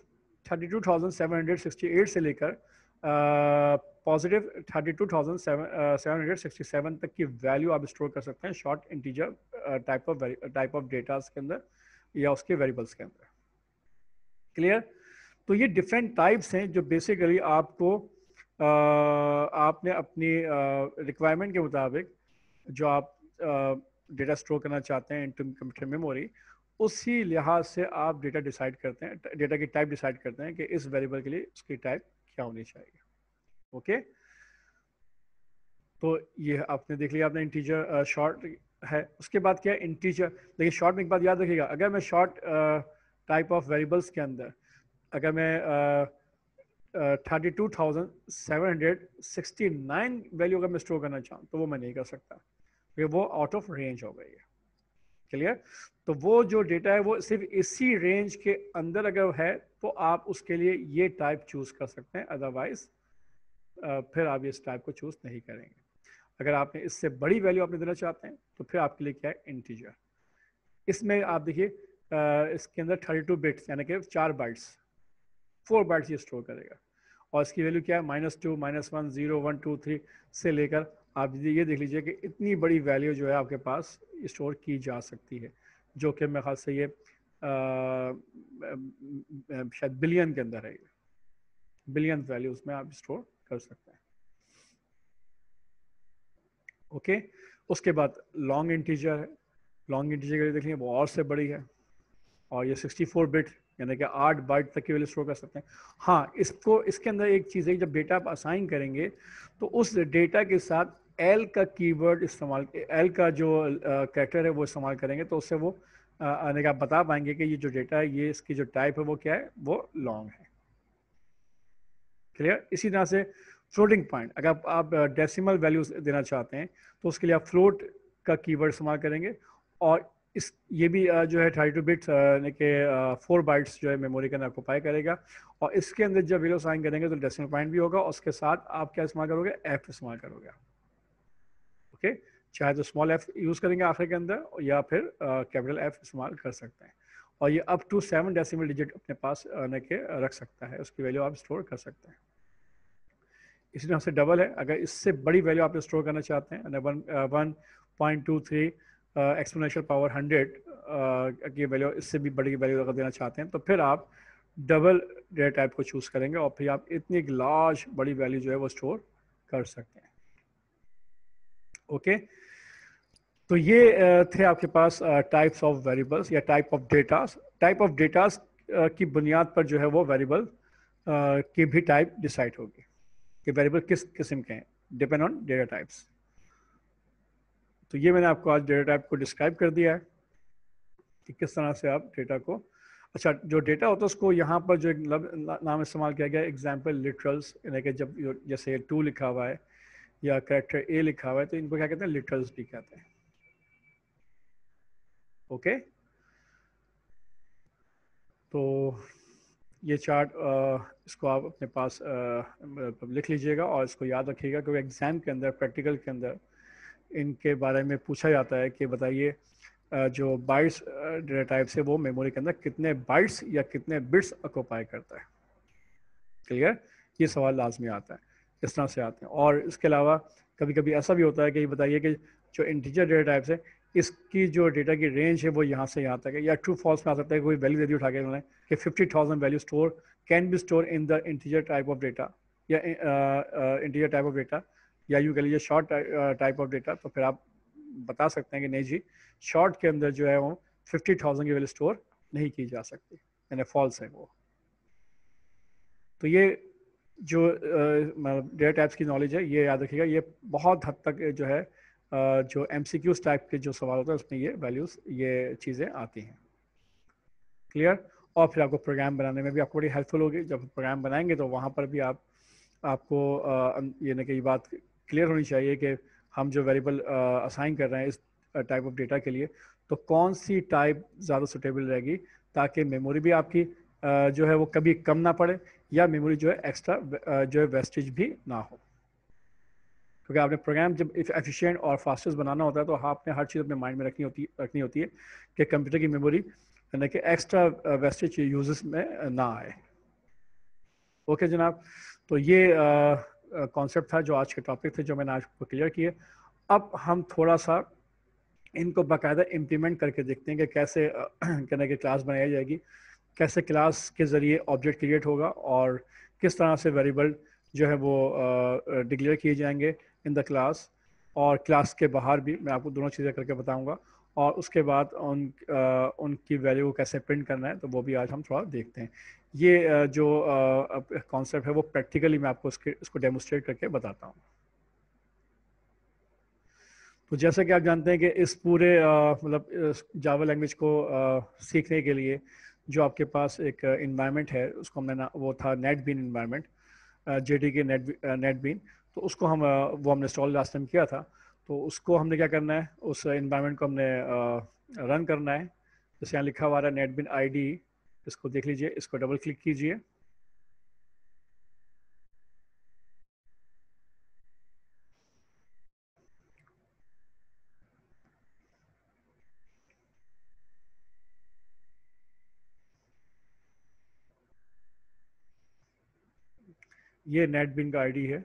A: thirty two thousand seven hundred sixty eight से लेकर uh, positive thirty two thousand seven hundred sixty seven तक की वैल्यू आप स्टोर कर सकते हैं short integer type of type of datas के अंदर या उसके वेरिएबल्स के अंदर क्लियर तो ये डिफरेंट टाइप्स हैं जो बेसिकली आपको आ, uh, आपने अपनी रिक्वायरमेंट uh, के मुताबिक जो आप डेटा uh, स्टोर करना चाहते हैं कंप्यूटर मेमोरी उसी लिहाज से आप डेटा डिसाइड करते हैं डेटा की टाइप डिसाइड करते हैं कि इस वेरिएबल के लिए उसकी टाइप क्या होनी चाहिए ओके तो ये आपने देख लिया आपने इंटीजर शॉर्ट uh, है उसके बाद क्या इंटीजर देखिए शॉर्ट में एक बात याद रखिएगा अगर मैं शॉर्ट टाइप ऑफ वेरिएबल्स के अंदर अगर मैं thirty two thousand seven hundred sixty nine value अगर मैं स्टोर करना चाहूँ तो वो मैं नहीं कर सकता क्योंकि वो आउट ऑफ रेंज हो गई है क्लियर तो वो जो डेटा है वो सिर्फ इसी रेंज के अंदर अगर है तो आप उसके लिए ये टाइप चूज कर सकते हैं अदरवाइज फिर आप इस टाइप को चूज नहीं करेंगे अगर आपने इससे बड़ी वैल्यू आपने देना चाहते हैं तो फिर आपके लिए क्या है इंटीजर इसमें आप देखिए इसके अंदर थर्टी टू बिट्स यानी कि चार बाइट्स फोर बाइट्स ये स्टोर करेगा और इसकी वैल्यू क्या है minus two minus one zero one two three से लेकर आप ये देख लीजिए कि इतनी बड़ी वैल्यू जो है आपके पास स्टोर की जा सकती है जो कि मेरे ख्याल से ये शायद बिलियन के अंदर है बिलियन वैल्यू उसमें आप स्टोर कर सकते हैं ओके okay? उसके बाद लॉन्ग इंटीजर है लॉन्ग इंटीजर के देखेंगे वो और से बड़ी है और ये 64 बिट यानी कि 8 बाइट तक के वैल्यू स्टोर कर सकते हैं हाँ इसको इसके अंदर एक चीज़ है जब डेटा आप असाइन करेंगे तो उस डेटा के साथ एल का कीवर्ड इस्तेमाल एल का जो कैरेक्टर है वो इस्तेमाल करेंगे तो उससे वो यानी आप बता पाएंगे कि ये जो डेटा है ये इसकी जो टाइप है वो क्या है वो लॉन्ग है क्लियर इसी तरह से फ्लोटिंग पॉइंट अगर आप, डेसिमल वैल्यूज देना चाहते हैं तो उसके लिए आप फ्लोट का कीवर्ड इस्तेमाल करेंगे और इस ये भी जो है थर्टी टू बिट यानी कि फोर बाइट्स जो है मेमोरी के अंदर ऑक्यूपाई करेगा और इसके अंदर जब वेलो साइन करेंगे तो डेसिमल पॉइंट भी होगा और उसके साथ आप क्या इस्तेमाल करोगे एफ इस्तेमाल करोगे ओके चाहे तो स्मॉल एफ यूज़ करेंगे आखिर के अंदर या फिर कैपिटल एफ इस्तेमाल कर सकते हैं और ये up to seven decimal digit अपने पास यानी कि रख सकता है उसकी वैल्यू आप स्टोर कर सकते हैं इसी तरह से डबल है अगर इससे बड़ी वैल्यू आप स्टोर करना चाहते हैं one point two three exponential power hundred की वैल्यू इससे भी बड़ी वैल्यू अगर देना चाहते हैं तो फिर आप डबल डेटा टाइप को चूज़ करेंगे और फिर आप इतनी एक लार्ज बड़ी वैल्यू जो है वो स्टोर कर सकते हैं ओके okay? तो ये uh, थे आपके पास टाइप्स ऑफ वेरिएबल्स या type of datas type of datas की बुनियाद पर जो है वो वेरिएबल uh, की भी टाइप डिसाइड होगी कि वेरिएबल किस किस्म के हैं डिपेंड ऑन डेटा टाइप्स तो ये मैंने आपको आज डेटा टाइप को डिस्क्राइब कर दिया है कि किस तरह से आप डेटा को अच्छा जो डेटा होता है उसको यहाँ पर जो एक नाम इस्तेमाल किया गया एग्जाम्पल लिटरल्स यानी कि जब जैसे टू लिखा हुआ है या करेक्टर ए लिखा हुआ है तो इनको क्या कहते हैं लिटरल्स भी कहते हैं ओके okay? तो ये चार्ट इसको आप अपने पास लिख लीजिएगा और इसको याद रखिएगा क्योंकि एग्ज़ाम के अंदर प्रैक्टिकल के अंदर इनके बारे में पूछा जाता है कि बताइए जो बाइट्स डेटा टाइप से वो मेमोरी के अंदर कितने बाइट्स या कितने बिट्स अकोपाई करता है क्लियर ये सवाल लाजमी आता है इस तरह से आते हैं और इसके अलावा कभी कभी ऐसा भी होता है कि बताइए कि जो इंटीजर डेटा टाइप्स है इसकी जो डेटा की रेंज है वो यहाँ से यहाँ तक है या ट्रू फॉल्स में आ सकता है कोई वैल्यू दे दी उठा के उन्होंने कि fifty thousand value store can be store in the integer type of data या इंटीजर टाइप ऑफ डेटा या यू कह लीजिए शॉर्ट टाइप ऑफ डेटा तो फिर आप बता सकते हैं कि नहीं जी शॉर्ट के अंदर जो है वो फिफ्टी थाउजेंड की वैल्यू स्टोर नहीं की जा सकती यानी फॉल्स है वो तो ये जो डेटा टाइप्स मतलब की नॉलेज है ये याद रखिएगा ये बहुत हद तक जो है जो एम सी क्यूज टाइप के जो सवाल होते हैं उसमें ये वैल्यूज ये चीज़ें आती हैं क्लियर और फिर आपको प्रोग्राम बनाने में भी आपको बड़ी हेल्पफुल होगी जब प्रोग्राम बनाएंगे तो वहाँ पर भी आप आपको ये ना कि बात क्लियर होनी चाहिए कि हम जो वेरिएबल असाइन कर रहे हैं इस टाइप ऑफ डेटा के लिए तो कौन सी टाइप ज़्यादा सुटेबल रहेगी ताकि मेमोरी भी आपकी जो है वो कभी कम ना पड़े या मेमोरी जो है एक्स्ट्रा जो है वेस्टेज भी ना हो क्योंकि आपने प्रोग्राम जब एफिशिएंट और फास्टेस्ट बनाना होता है तो आपने हर चीज़ अपने माइंड में रखनी होती रखनी होती है कि कंप्यूटर की मेमोरी यानी कि एक्स्ट्रा वेस्टेज यूज में uh, ना आए ओके जनाब तो ये कॉन्सेप्ट uh, uh, था जो आज के टॉपिक थे जो मैंने आज को क्लियर किए अब हम थोड़ा सा इनको बाकायदा इम्प्लीमेंट करके देखते हैं कि कैसे कहने कि क्लास बनाई जाएगी कैसे क्लास के ज़रिए ऑब्जेक्ट क्रिएट होगा और किस तरह से वेरिएबल जो है वो डिक्लेयर किए जाएंगे इन द क्लास और क्लास के बाहर भी मैं आपको दोनों चीज़ें करके बताऊंगा और उसके बाद उन आ, उनकी वैल्यू को कैसे प्रिंट करना है तो वो भी आज हम थोड़ा देखते हैं ये जो कॉन्सेप्ट है वो प्रैक्टिकली मैं आपको उसके उसको डेमोस्ट्रेट करके बताता हूँ तो जैसे कि आप जानते हैं कि इस पूरे मतलब जावा लैंग्वेज को आ, सीखने के लिए जो आपके पास एक इन्वायरमेंट है उसको हमने वो था net bean environment J D K net net bean तो उसको हम वो हमने स्टॉल लास्ट टाइम किया था तो उसको हमने क्या करना है उस इन्वायरमेंट को हमने रन करना है जैसे यहाँ लिखा हुआ है नेटबिन आई इसको देख लीजिए इसको डबल क्लिक कीजिए ये नेटबिन का आईडी है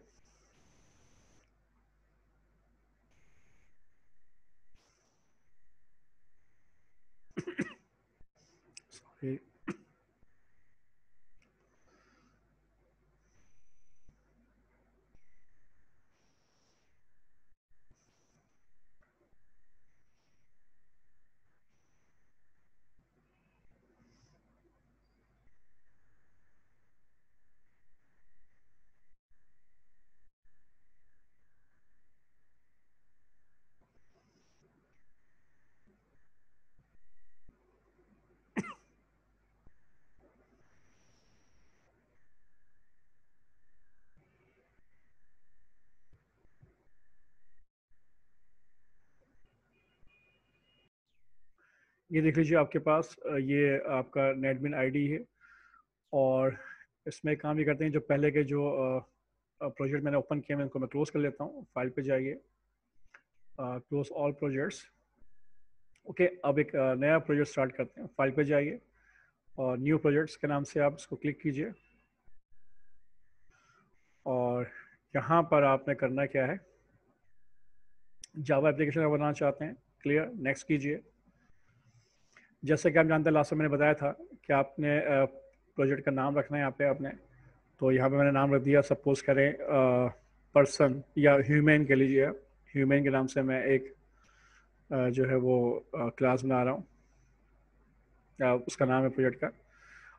A: ये देख लीजिए आपके पास ये आपका आई आईडी है और इसमें काम ये करते हैं जो पहले के जो प्रोजेक्ट मैंने ओपन किए हैं इनको मैं क्लोज कर लेता हूँ फाइल पे जाइए क्लोज ऑल प्रोजेक्ट्स ओके अब एक नया प्रोजेक्ट स्टार्ट करते हैं फाइल पे जाइए और न्यू प्रोजेक्ट्स के नाम से आप इसको क्लिक कीजिए और यहाँ पर आपने करना क्या है जावा एप्लीकेशन बनाना चाहते हैं क्लियर नेक्स्ट कीजिए जैसे कि आप जानते हैं लास्ट में मैंने बताया था कि आपने प्रोजेक्ट का नाम रखना है यहाँ पे आपने तो यहाँ पे मैंने नाम रख दिया सपोज करें पर्सन या ह्यूमन के लीजिए ह्यूमन के नाम से मैं एक आ, जो है वो क्लास बना रहा हूँ उसका नाम है प्रोजेक्ट का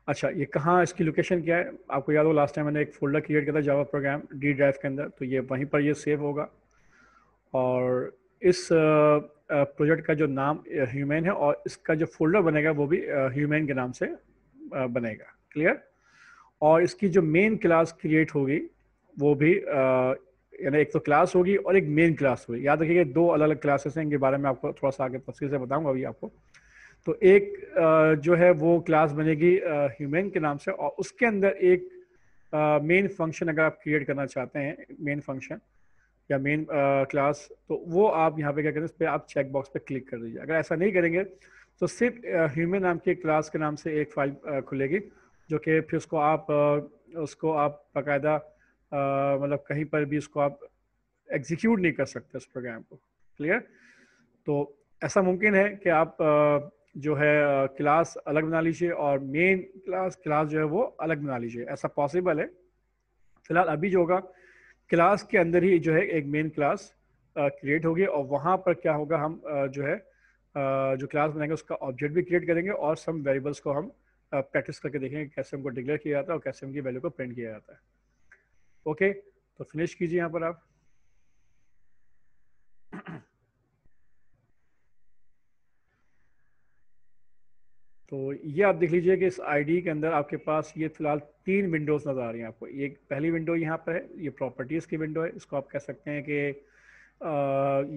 A: अच्छा ये कहाँ इसकी लोकेशन क्या है आपको याद हो लास्ट टाइम मैंने एक फोल्डर क्रिएट किया था जावा प्रोग्राम डी ड्राइव के अंदर तो ये वहीं पर ये सेव होगा और इस प्रोजेक्ट का जो नाम ह्यूमेन है और इसका जो फोल्डर बनेगा वो भी ह्यूमैन के नाम से बनेगा क्लियर और इसकी जो मेन क्लास क्रिएट होगी वो भी यानी एक तो क्लास होगी और एक मेन क्लास होगी याद रखिएगा दो अलग अलग क्लासेस हैं इनके बारे में आपको थोड़ा सा आगे तफसील से बताऊंगा अभी आपको तो एक जो है वो क्लास बनेगी ह्यूमन के नाम से और उसके अंदर एक मेन फंक्शन अगर आप क्रिएट करना चाहते हैं मेन फंक्शन या मेन क्लास तो वो आप यहाँ पे क्या करें इस पर आप चेक बॉक्स पे क्लिक कर दीजिए अगर ऐसा नहीं करेंगे तो सिर्फ ह्यूमन नाम के क्लास के नाम से एक फाइल खुलेगी जो कि फिर उसको आप उसको आप बाकायदा मतलब कहीं पर भी उसको आप एग्जीक्यूट नहीं कर सकते उस प्रोग्राम को क्लियर तो ऐसा मुमकिन है कि आप जो है क्लास अलग बना लीजिए और मेन क्लास क्लास जो है वो अलग बना लीजिए ऐसा पॉसिबल है फिलहाल अभी जो होगा क्लास के अंदर ही जो है एक मेन क्लास क्रिएट होगी और वहाँ पर क्या होगा हम जो है जो क्लास बनाएंगे उसका ऑब्जेक्ट भी क्रिएट करेंगे और सम वेरिएबल्स को हम प्रैक्टिस करके देखेंगे कैसे हमको डिक्लेयर किया जाता है और कैसे उनकी वैल्यू को प्रिंट किया जाता है ओके तो फिनिश कीजिए यहाँ पर आप तो ये आप देख लीजिए कि इस आईडी के अंदर आपके पास ये फिलहाल तीन विंडोज़ नज़र आ रही हैं आपको एक पहली विंडो यहाँ पर है ये प्रॉपर्टीज़ की विंडो है इसको आप कह सकते हैं कि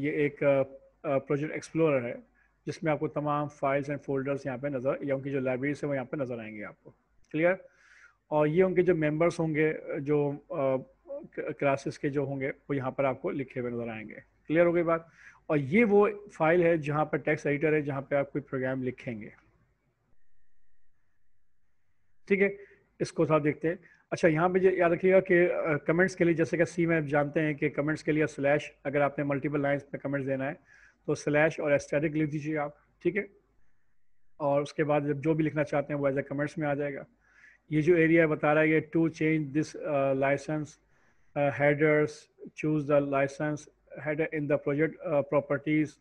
A: ये एक प्रोजेक्ट एक्सप्लोरर है जिसमें आपको तमाम फाइल्स एंड फोल्डर्स यहाँ पे नज़र या उनकी जो लाइब्रेरीज है वो यहाँ पे नज़र आएंगे आपको क्लियर और ये उनके जो मेम्बर्स होंगे जो क्लासेस के जो होंगे वो यहाँ पर आपको लिखे हुए नज़र आएंगे क्लियर हो गई बात और ये वो फाइल है जहाँ पर टेक्स्ट एडिटर है जहाँ पर आप कोई प्रोग्राम लिखेंगे ठीक है इसको साथ देखते हैं अच्छा यहाँ पे याद रखिएगा कि कमेंट्स के लिए जैसे कि सी में जानते हैं कि कमेंट्स के लिए स्लैश अगर आपने मल्टीपल लाइन में कमेंट्स देना है तो स्लैश और एस्टेटिक लिख दीजिए आप ठीक है और उसके बाद जब जो भी लिखना चाहते हैं वो एज ए कमेंट्स में आ जाएगा ये जो एरिया बता रहा है ये to change this license headers choose the license header in the project properties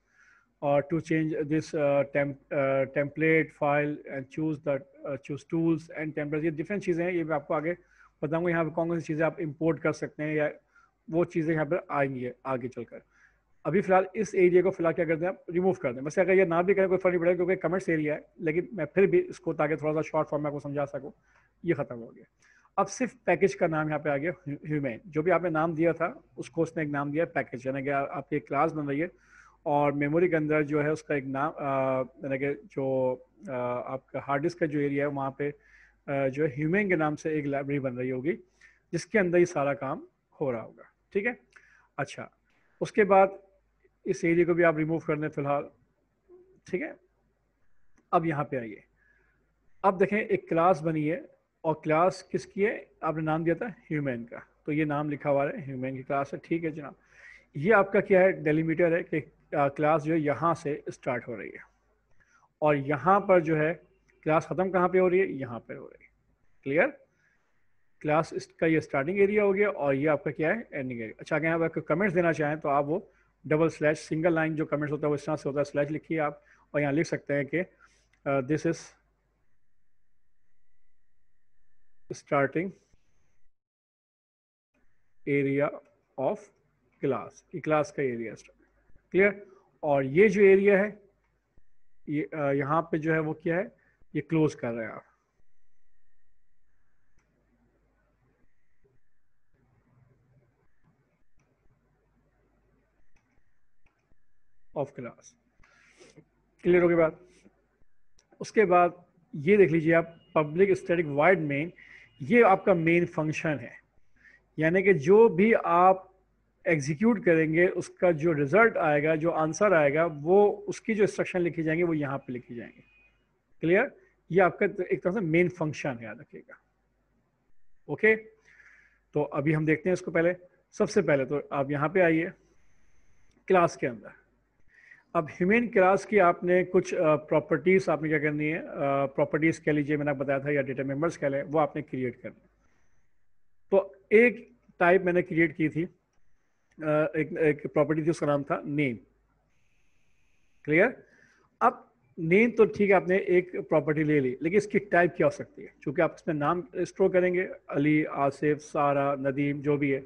A: or uh, to change this uh, temp, uh, template file and choose the choose tools and templates ये different चीज़ें हैं ये मैं आपको आगे बताऊंगा यहाँ पे कौन कौन सी चीज़ें आप import कर सकते हैं या वो चीज़ें यहाँ पर आएंगी आगे चलकर अभी फिलहाल इस एरिया को फिलहाल क्या करते हैं आप रिमूव कर दें वैसे अगर ये ना भी करें कोई फर्क नहीं पड़ेगा क्योंकि कमेंट्स एरिया है लेकिन मैं फिर भी इसको ताकि थोड़ा सा शॉर्ट फॉर्म में आपको समझा सकूँ ये खत्म हो गया अब सिर्फ पैकेज का नाम यहाँ पे आ गया ह्यूमेन जो भी आपने नाम दिया था उसको उसने एक नाम दिया पैकेज यानी कि आपकी क्लास बन रही है और मेमोरी के अंदर जो है उसका एक नाम यानी कि जो आ, आपका हार्ड डिस्क का जो एरिया है वहाँ पे आ, जो है ह्यूमन के नाम से एक लाइब्रेरी बन रही होगी जिसके अंदर ये सारा काम हो रहा होगा ठीक है अच्छा उसके बाद इस एरिया को भी आप रिमूव कर दें फिलहाल ठीक है अब यहाँ पे आइए अब देखें एक क्लास बनी है और क्लास किसकी है आपने नाम दिया था ह्यूमैन का तो ये नाम लिखा हुआ है ह्यूमैन की क्लास है ठीक है जनाब ये आपका क्या है डेलीमीटर है कि क्लास जो है यहाँ से स्टार्ट हो रही है और यहाँ पर जो है क्लास ख़त्म कहाँ पे हो रही है यहाँ पर हो रही है क्लियर क्लास का ये स्टार्टिंग एरिया हो गया और ये आपका क्या है एंडिंग एरिया अच्छा अगर आप कमेंट्स देना चाहें तो आप वो डबल स्लैश सिंगल लाइन जो कमेंट्स होता है वो इस तरह से होता है स्लैश लिखिए आप और यहाँ लिख सकते हैं कि this is starting area of class class का एरिया स्टार्ट क्लियर और ये जो एरिया है ये यहां पे जो है वो क्या है ये क्लोज कर रहे हैं आप ऑफ क्लास क्लियर हो गया बात उसके बाद ये देख लीजिए आप पब्लिक स्टैटिक वाइड मेन ये आपका मेन फंक्शन है यानी कि जो भी आप एग्जीक्यूट करेंगे उसका जो रिजल्ट आएगा जो आंसर आएगा वो उसकी जो इंस्ट्रक्शन लिखी जाएंगे वो यहाँ पे लिखी जाएंगे क्लियर ये आपका एक तरह से मेन फंक्शन याद रखिएगा ओके तो अभी हम देखते हैं इसको पहले सबसे पहले तो आप यहाँ पे आइए क्लास के अंदर अब ह्यूमेन क्लास की आपने कुछ प्रॉपर्टीज़ आपने क्या करनी है प्रॉपर्टीज़ कह लीजिए मैंने बताया था या डेटा मेंबर्स कह लें वो आपने क्रिएट करनी तो एक टाइप मैंने क्रिएट की थी एक एक प्रॉपर्टी थी उसका नाम था नेम क्लियर अब नेम तो ठीक है आपने एक प्रॉपर्टी ले ली लेकिन इसकी टाइप क्या हो सकती है क्योंकि आप इसमें नाम स्टोर करेंगे अली आसिफ सारा नदीम जो भी है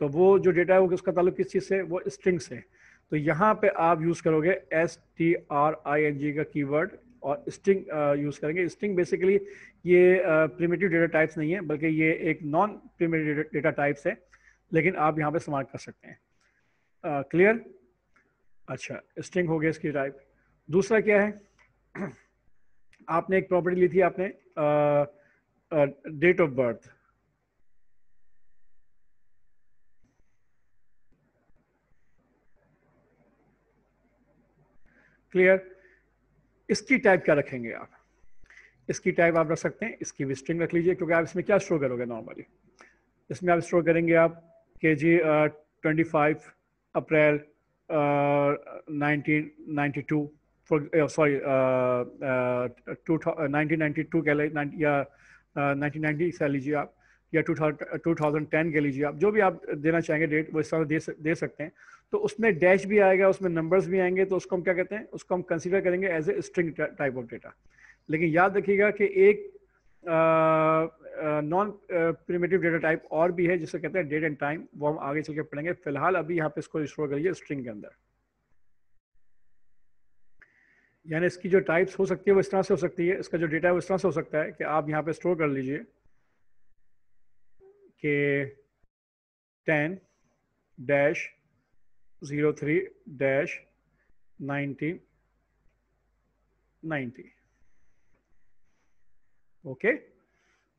A: तो वो जो डेटा है वो उसका ताल्लुक किस चीज़ से वो स्ट्रिंग से तो यहाँ पे आप यूज़ करोगे S T R I N G का कीवर्ड और स्ट्रिंग यूज़ करेंगे स्ट्रिंग बेसिकली ये प्रिमेटिव डेटा टाइप्स नहीं है बल्कि ये एक नॉन प्रिमेटिव डेटा टाइप्स है लेकिन आप यहाँ पे इस्तेमाल कर सकते हैं क्लियर अच्छा स्ट्रिंग हो गया इसकी टाइप दूसरा क्या है आपने एक प्रॉपर्टी ली थी आपने डेट ऑफ बर्थ क्लियर इसकी टाइप क्या रखेंगे आप इसकी टाइप आप रख सकते हैं इसकी भी स्ट्रिंग रख लीजिए क्योंकि आप इसमें क्या स्टोर करोगे नॉर्मली इसमें आप स्टोर करेंगे आप कि जी twenty five April nineteen ninety two sorry nineteen ninety two कह या नाइनटीन नाइन्टी कह लीजिए आप या टू टू थाउजेंड टेन कह लीजिए आप जो भी आप देना चाहेंगे डेट वो इस तरह दे, दे सकते हैं तो उसमें डैश भी आएगा उसमें नंबर्स भी आएंगे तो उसको हम क्या कहते हैं उसको हम कंसिडर करेंगे as a string type of data लेकिन याद रखिएगा कि एक uh, non primitive data type और भी है जिसे कहते हैं डेट एंड टाइम वो हम आगे चल के पढ़ेंगे फिलहाल अभी यहाँ पे इसको स्टोर करिए स्ट्रिंग के अंदर यानी इसकी जो टाइप्स हो सकती है वो इस तरह से हो सकती है इसका जो डेटा है वो इस तरह से हो सकता है कि आप यहाँ पे स्टोर कर लीजिए कि ten dash zero three dash nineteen ninety okay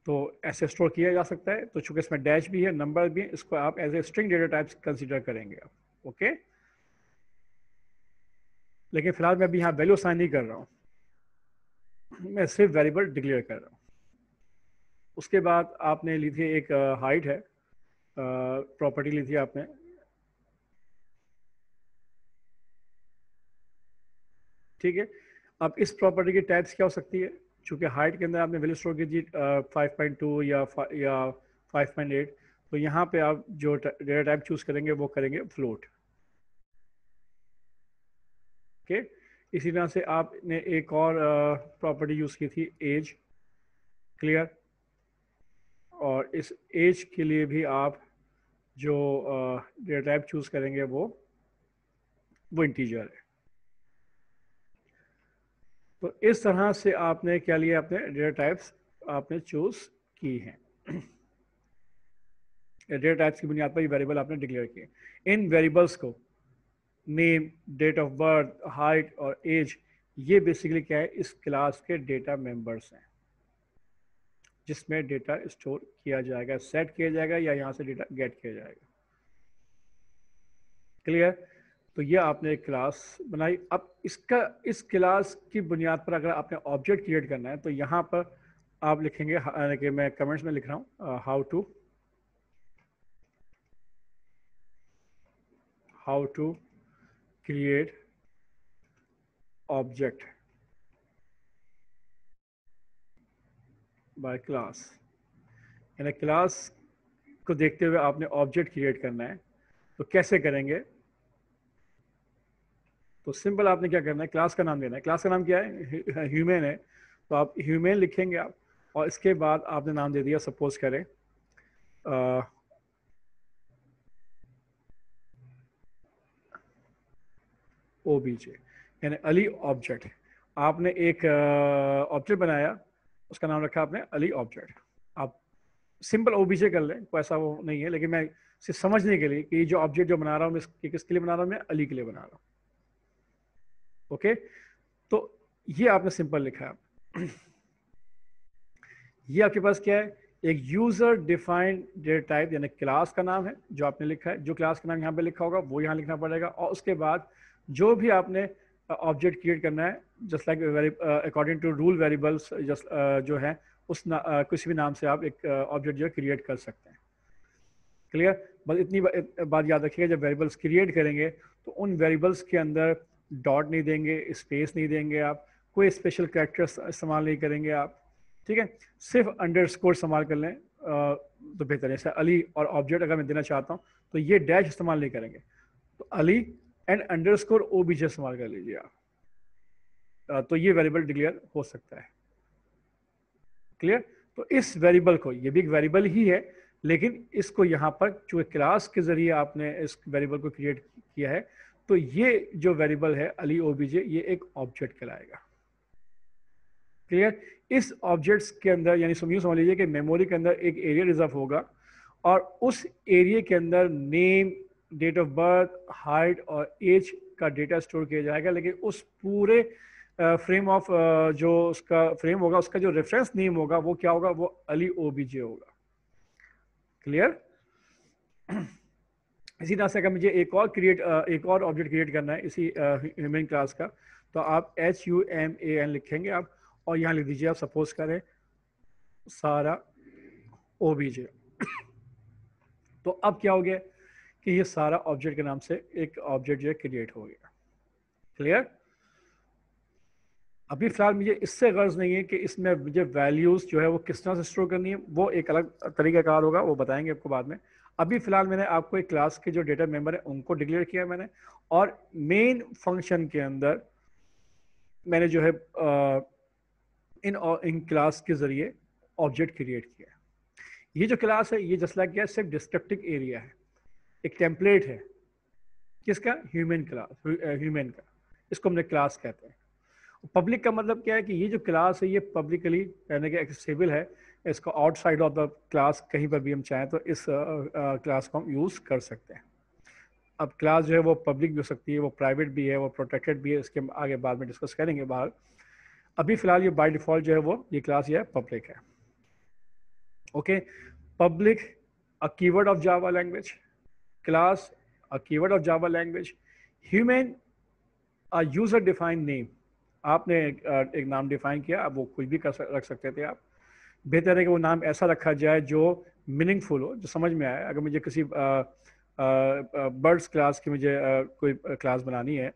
A: तो ऐसे स्टोर किया जा सकता है तो चूंकि इसमें डैश भी है नंबर भी है इसको आप as a string data types consider करेंगे आप ओके लेकिन फिलहाल मैं अभी यहाँ वैल्यू साइन नहीं कर रहा हूँ मैं सिर्फ वेरिएबल डिक्लेयर कर रहा हूँ उसके बाद आपने ली थी एक हाइट uh, है प्रॉपर्टी uh, ली थी आपने ठीक है अब इस प्रॉपर्टी की टाइप्स क्या हो सकती है चूंकि हाइट के अंदर आपने वैल्यू स्टोर की थी फाइव पॉइंट टू या या फाइव पॉइंट एट तो यहाँ पे आप जो डेटा टाइप चूज करेंगे वो करेंगे फ्लोट ओके okay? इसी तरह से आपने एक और प्रॉपर्टी यूज की थी एज क्लियर और इस एज के लिए भी आप जो डेटा टाइप चूज करेंगे वो वो इंटीजर है तो इस तरह से आपने क्या लिया आपने डेटा टाइप्स आपने चूज की हैं डेटा टाइप्स की बुनियाद पर ये वेरिएबल आपने डिक्लेयर किए इन वेरिएबल्स को name date of birth height और एज ये बेसिकली क्या है इस क्लास के डेटा मेंबर्स हैं जिसमें डेटा स्टोर किया जाएगा सेट किया जाएगा या यहाँ से डेटा गेट किया जाएगा क्लियर तो ये आपने एक क्लास बनाई अब इसका इस क्लास की बुनियाद पर अगर आपने ऑब्जेक्ट क्रिएट करना है तो यहाँ पर आप लिखेंगे कि मैं कमेंट्स में लिख रहा हूँ how to how to create object by class यानी क्लास को देखते हुए आपने ऑब्जेक्ट क्रिएट करना है तो कैसे करेंगे तो सिंपल आपने क्या करना है क्लास का नाम देना है क्लास का नाम क्या है ह्यूमेन है तो आप ह्यूमेन लिखेंगे आप और इसके बाद आपने नाम दे दिया सपोज करें ओ बी जे यानी अली ऑब्जेक्ट आपने एक ऑब्जेक्ट बनाया उसका नाम रखा आपने अली ऑब्जेक्ट आप सिंपल ओबीजे कर लें कोई ऐसा वो नहीं है लेकिन मैं सिर्फ समझने के लिए कि जो ऑब्जेक्ट जो बना रहा हूँ मैं किसके लिए बना रहा हूँ मैं अली के लिए बना रहा हूँ ओके तो ये आपने सिंपल लिखा है ये आपके पास क्या है एक यूजर डिफाइंड डेटा टाइप यानी क्लास का नाम है जो आपने लिखा है जो क्लास का नाम यहां पे लिखा होगा वो यहां लिखना पड़ेगा और उसके बाद जो भी आपने ऑब्जेक्ट क्रिएट करना है just like according to rule variables just जो है उस ना, uh, किसी भी नाम से आप एक ऑब्जेक्ट uh, जो है क्रिएट कर सकते हैं क्लियर बस इतनी बात याद रखिएगा जब वेरिएबल्स क्रिएट करेंगे तो उन वेरिएबल्स के अंदर डॉट नहीं देंगे स्पेस नहीं देंगे आप कोई स्पेशल कैरेक्टर इस्तेमाल नहीं करेंगे आप ठीक है सिर्फ अंडर स्कोर इस्तेमाल कर लें तो बेहतर है अली और ऑब्जेक्ट अगर मैं देना चाहता हूँ तो ये डैश इस्तेमाल नहीं करेंगे तो Ali and underscore O B G इस्तेमाल कर लीजिए आप तो ये वेरिएबल डिक्लेयर हो सकता है क्लियर तो इस वेरिएबल को ये भी एक वेरिएबल ही है लेकिन इसको यहाँ पर चूँकि क्लास के जरिए आपने इस वेरिएबल को क्रिएट किया है तो ये जो वेरिएबल है अली ओबीजे ये एक ऑब्जेक्ट कहलाएगा क्लियर इस ऑब्जेक्ट्स के अंदर यानी यूँ समझ लीजिए कि मेमोरी के अंदर एक एरिया रिजर्व होगा और उस एरिया के अंदर name date of birth height और एज का डेटा स्टोर किया जाएगा लेकिन उस पूरे फ्रेम ऑफ जो उसका फ्रेम होगा उसका जो रेफरेंस नेम होगा वो क्या होगा वो अली ओबीजे होगा क्लियर इसी तरह से अगर मुझे एक और क्रिएट एक और ऑब्जेक्ट क्रिएट करना है इसी ह्यूमन क्लास का तो आप H U M A N लिखेंगे आप और यहाँ लिख दीजिए आप सपोज करें सारा ओ बी जे तो अब क्या हो गया कि ये सारा ऑब्जेक्ट के नाम से एक ऑब्जेक्ट जो है क्रिएट हो गया क्लियर अभी फिलहाल मुझे इससे गर्ज नहीं है कि इसमें मुझे वैल्यूज जो है वो किस तरह से स्टोर करनी है वो एक अलग तरीका कार होगा वो बताएंगे आपको बाद में अभी फिलहाल मैंने आपको एक क्लास के जो डेटा मेंबर है उनको डिक्लेयर किया मैंने और मेन फंक्शन के अंदर मैंने जो है इन इन क्लास के जरिए ऑब्जेक्ट क्रिएट किया ये जो क्लास है ये जस्ट लाइक क्या सिर्फ डिस्क्रिप्टिव एरिया है एक टेम्पलेट है किसका ह्यूमन क्लास ह्यूमन का इसको हमने क्लास कहते हैं पब्लिक का मतलब क्या है कि ये जो क्लास है ये पब्लिकली यानी कि एक्सेसिबल है इसको आउटसाइड ऑफ द क्लास कहीं पर भी हम चाहें तो इस क्लास को हम यूज़ कर सकते हैं अब क्लास जो है वो पब्लिक भी हो सकती है वो प्राइवेट भी है वो प्रोटेक्टेड भी है इसके आगे बाद में डिस्कस करेंगे बाहर अभी फ़िलहाल ये बाई डिफ़ॉल्ट जो है वो ये क्लास ये पब्लिक है okay public a keyword of Java language class a keyword of Java language human a user defined name आपने एक नाम डिफाइन किया अब वो कुछ भी कर रख सकते थे आप बेहतर है कि वो नाम ऐसा रखा जाए जो मीनिंगफुल हो जो समझ में आए अगर मुझे किसी बर्ड्स क्लास की मुझे आ, कोई क्लास बनानी है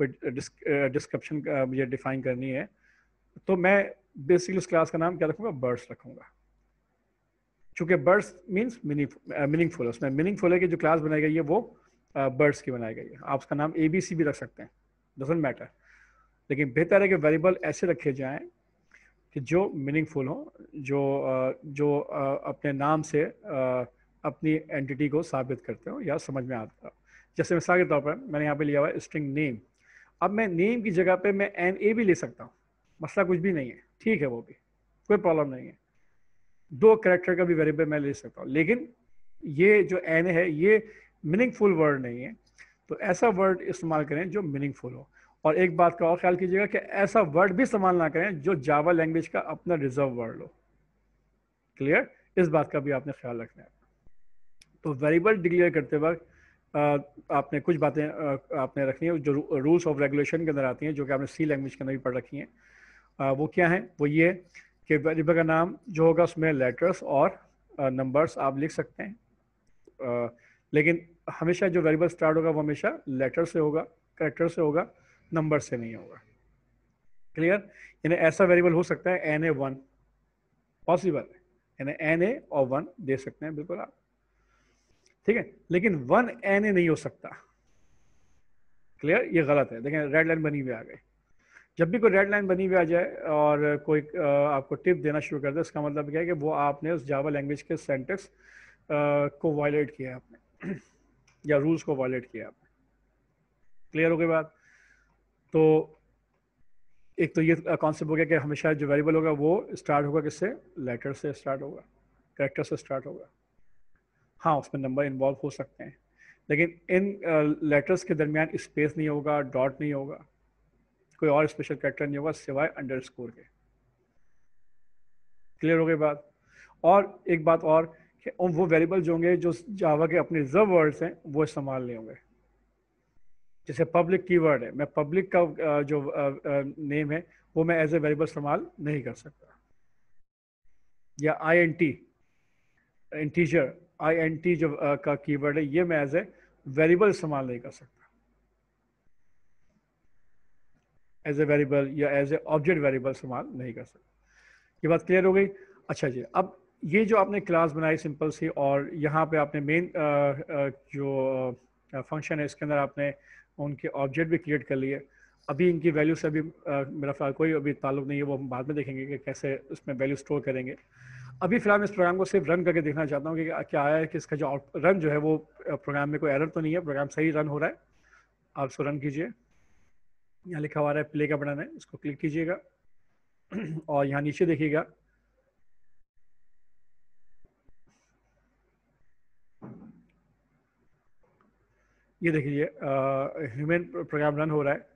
A: कोई डिस्क्रिप्शन मुझे डिफाइन करनी है तो मैं बेसिकली उस क्लास का नाम क्या रखूँगा बर्ड्स रखूँगा चूँकि बर्ड्स मीन्स मीनिंगफुल उसमें मीनिंगफुल है कि जो क्लास बनाई गई है वो बर्ड्स की बनाई गई है आप उसका नाम ए बी सी भी रख सकते हैं डजेंट मैटर लेकिन बेहतर है कि वेरिएबल ऐसे रखे जाएँ कि जो मीनिंगफुल हो जो जो अपने नाम से अपनी एंटिटी को साबित करते हो या समझ में आता हो जैसे मिसाल के तौर पर मैंने यहाँ पे लिया हुआ है स्ट्रिंग नेम अब मैं नेम की जगह पे मैं एन ए भी ले सकता हूँ मसला कुछ भी नहीं है ठीक है वो भी कोई प्रॉब्लम नहीं है दो करेक्टर का भी वेरिएबल मैं ले सकता हूँ लेकिन ये जो एन है ये मीनिंगफुल वर्ड नहीं है तो ऐसा वर्ड इस्तेमाल करें जो मीनिंगफुल हो और एक बात का और ख्याल कीजिएगा कि ऐसा वर्ड भी इस्तेमाल ना करें जो जावा लैंग्वेज का अपना रिजर्व वर्ड हो क्लियर इस बात का भी आपने ख्याल रखना है तो वेरिएबल डिक्लेयर करते वक्त आपने कुछ बातें आपने रखनी है जो रूल्स ऑफ रेगुलेशन के अंदर आती हैं जो कि आपने सी लैंग्वेज के अंदर भी पढ़ रखी हैं वो क्या है वो ये कि वेरिएबल का नाम जो होगा उसमें लेटर्स और नंबर्स आप लिख सकते हैं लेकिन हमेशा जो वेरिएबल स्टार्ट होगा वो हमेशा लेटर से होगा करेक्टर से होगा नंबर से नहीं होगा क्लियर यानी ऐसा वेरिएबल हो सकता है एन ए वन पॉसिबल यानी एन ए और वन दे सकते हैं बिल्कुल आप ठीक है लेकिन वन एन ए नहीं हो सकता क्लियर ये गलत है देखें रेड लाइन बनी हुई आ गई जब भी कोई रेड लाइन बनी हुई आ जाए और कोई आपको टिप देना शुरू कर दे इसका मतलब क्या है कि वो आपने उस जावा लैंग्वेज के सेंटेक्स को वायलेट किया है आपने या रूल्स को वायलेट किया आपने क्लियर हो गई बात तो एक तो ये कॉन्सेप्ट हो गया कि हमेशा जो वेरिएबल होगा वो स्टार्ट होगा किससे लेटर से स्टार्ट होगा करेक्टर से स्टार्ट होगा हाँ उसमें नंबर इन्वॉल्व हो सकते हैं लेकिन इन लेटर्स के दरमियान स्पेस नहीं होगा डॉट नहीं होगा कोई और स्पेशल करेक्टर नहीं होगा सिवाय अंडर के क्लियर हो गई बात और एक बात और कि वो वेरिएबल जो होंगे जो जावा के अपने रिजर्व वर्ड्स हैं वो इस्तेमाल नहीं होंगे जैसे पब्लिक कीवर्ड है मैं पब्लिक का जो नेम है वो मैं एज ए वेरिएबल इस्तेमाल नहीं कर सकता या I N T integer I N T जो का कीवर्ड है ये मैं एज ए वेरिएबल इस्तेमाल नहीं कर सकता एज ए वेरिएबल या एज ए ऑब्जेक्ट वेरिएबल इस्तेमाल नहीं कर सकता ये बात क्लियर हो गई अच्छा जी अब ये जो आपने क्लास बनाई सिंपल सी और यहाँ पे आपने मेन जो फंक्शन है इसके अंदर आपने उनके ऑब्जेक्ट भी क्रिएट कर लिए अभी इनकी वैल्यू से अभी आ, मेरा फिलहाल कोई अभी ताल्लुक नहीं है वो हम बाद में देखेंगे कि कैसे उसमें वैल्यू स्टोर करेंगे अभी फिलहाल इस प्रोग्राम को सिर्फ रन करके देखना चाहता हूँ कि क्या आया है कि इसका जो रन जो है वो प्रोग्राम में कोई एरर तो नहीं है प्रोग्राम सही रन हो रहा है आप इसको रन कीजिए यहाँ लिखा हुआ है प्ले का बनाना है इसको क्लिक कीजिएगा और यहाँ नीचे देखिएगा ये देखिए ह्यूमन प्रोग्राम रन हो रहा है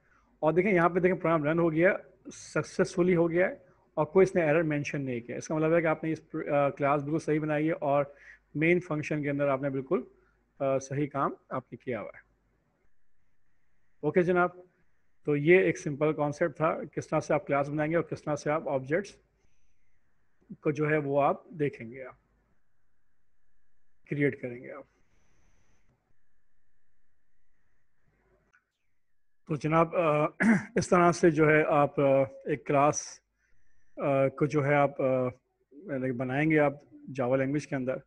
A: और देखें यहाँ पे देखें प्रोग्राम रन हो गया सक्सेसफुली हो गया है और कोई इसने एरर मेंशन नहीं किया इसका मतलब है कि आपने इस क्लास बिल्कुल सही बनाई है और मेन फंक्शन के अंदर आपने बिल्कुल आ, सही काम आपने किया हुआ है ओके जनाब तो ये एक सिंपल कॉन्सेप्ट था किस तरह से आप क्लास बनाएंगे और किस तरह से आप ऑब्जेक्ट्स को जो है वो आप देखेंगे आप क्रिएट करेंगे आप तो जनाब इस तरह से जो है आप एक क्लास को जो है आप बनाएंगे आप जावा लैंग्वेज के अंदर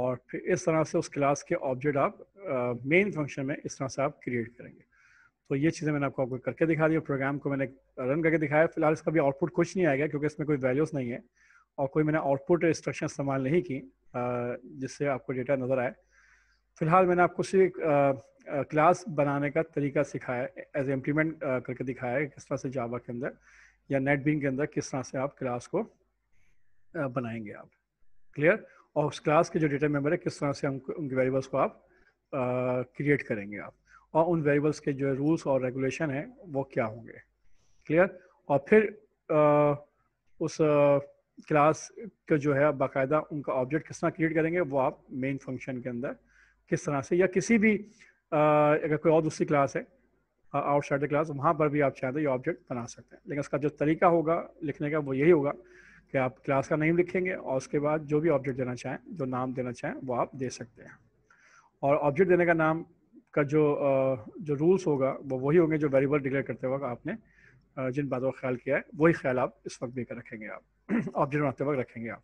A: और फिर इस तरह से उस क्लास के ऑब्जेक्ट आप मेन फंक्शन में इस तरह से आप क्रिएट करेंगे तो ये चीज़ें मैंने आपको आपको करके दिखा दी प्रोग्राम को मैंने रन करके दिखाया फिलहाल इसका भी आउटपुट कुछ नहीं आएगा क्योंकि इसमें कोई वैल्यूज़ नहीं है और कोई मैंने आउटपुट इंस्ट्रक्शन इस्तेमाल नहीं की जिससे आपको डेटा नज़र आए फिलहाल मैंने आपको सिर्फ क्लास बनाने का तरीका सिखाया एज इम्प्लीमेंट करके दिखाया है किस तरह से जावा के अंदर या नेट बिंग के अंदर किस तरह से आप क्लास को बनाएंगे आप क्लियर और उस क्लास के जो डेटा मेम्बर है किस तरह से हम उनके वेरिएबल्स को आप क्रिएट करेंगे आप और उन वेरिएबल्स के जो रूल्स और रेगुलेशन है वो क्या होंगे क्लियर और फिर आ, उस क्लास का जो है बाकायदा उनका ऑब्जेक्ट किस तरह क्रिएट करेंगे वो आप मेन फंक्शन के अंदर किस तरह से या किसी भी अगर कोई और दूसरी क्लास है आउटसाइड द क्लास वहाँ पर भी आप चाहें तो ये ऑब्जेक्ट बना सकते हैं लेकिन उसका जो तरीका होगा लिखने का वो यही होगा कि आप क्लास का नेम लिखेंगे और उसके बाद जो भी ऑब्जेक्ट देना चाहें जो नाम देना चाहें वो आप दे सकते हैं और ऑब्जेक्ट देने का नाम का जो जो रूल्स होगा वो वही होंगे जो वेरिएबल डिक्लेयर करते वक्त आपने जिन बातों का ख्याल किया है वही ख्याल आप इस वक्त देकर रखेंगे आप ऑब्जेक्ट बनाते वक्त रखेंगे आप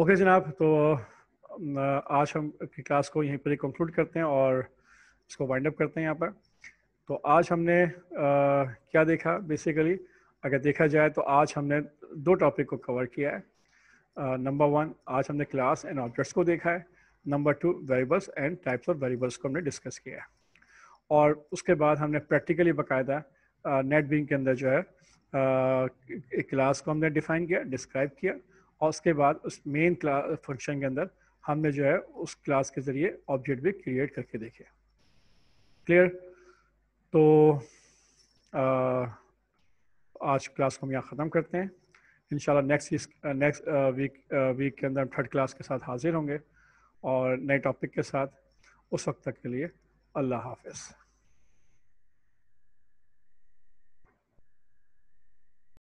A: ओके जनाब तो आज हम क्लास को यहीं पर ही कंक्लूड करते हैं और इसको वाइंड अप करते हैं यहाँ पर तो आज हमने आ, क्या देखा बेसिकली अगर देखा जाए तो आज हमने दो टॉपिक को कवर किया है नंबर वन आज हमने क्लास एंड ऑब्जेक्ट्स को देखा है number two variables and types of variables को हमने डिस्कस किया है और उसके बाद हमने प्रैक्टिकली बाकायदा नेट बिंग के अंदर जो है एक क्लास को हमने डिफाइन किया डिस्क्राइब किया और उसके बाद उस मेन फंक्शन के अंदर हमने जो है उस क्लास के ज़रिए ऑब्जेक्ट भी क्रिएट करके देखे क्लियर तो आ, आज क्लास को हम यहाँ ख़त्म करते हैं in next next week week के अंदर थर्ड क्लास के साथ हाजिर होंगे और नए टॉपिक के साथ उस वक्त तक के लिए अल्लाह हाफिज़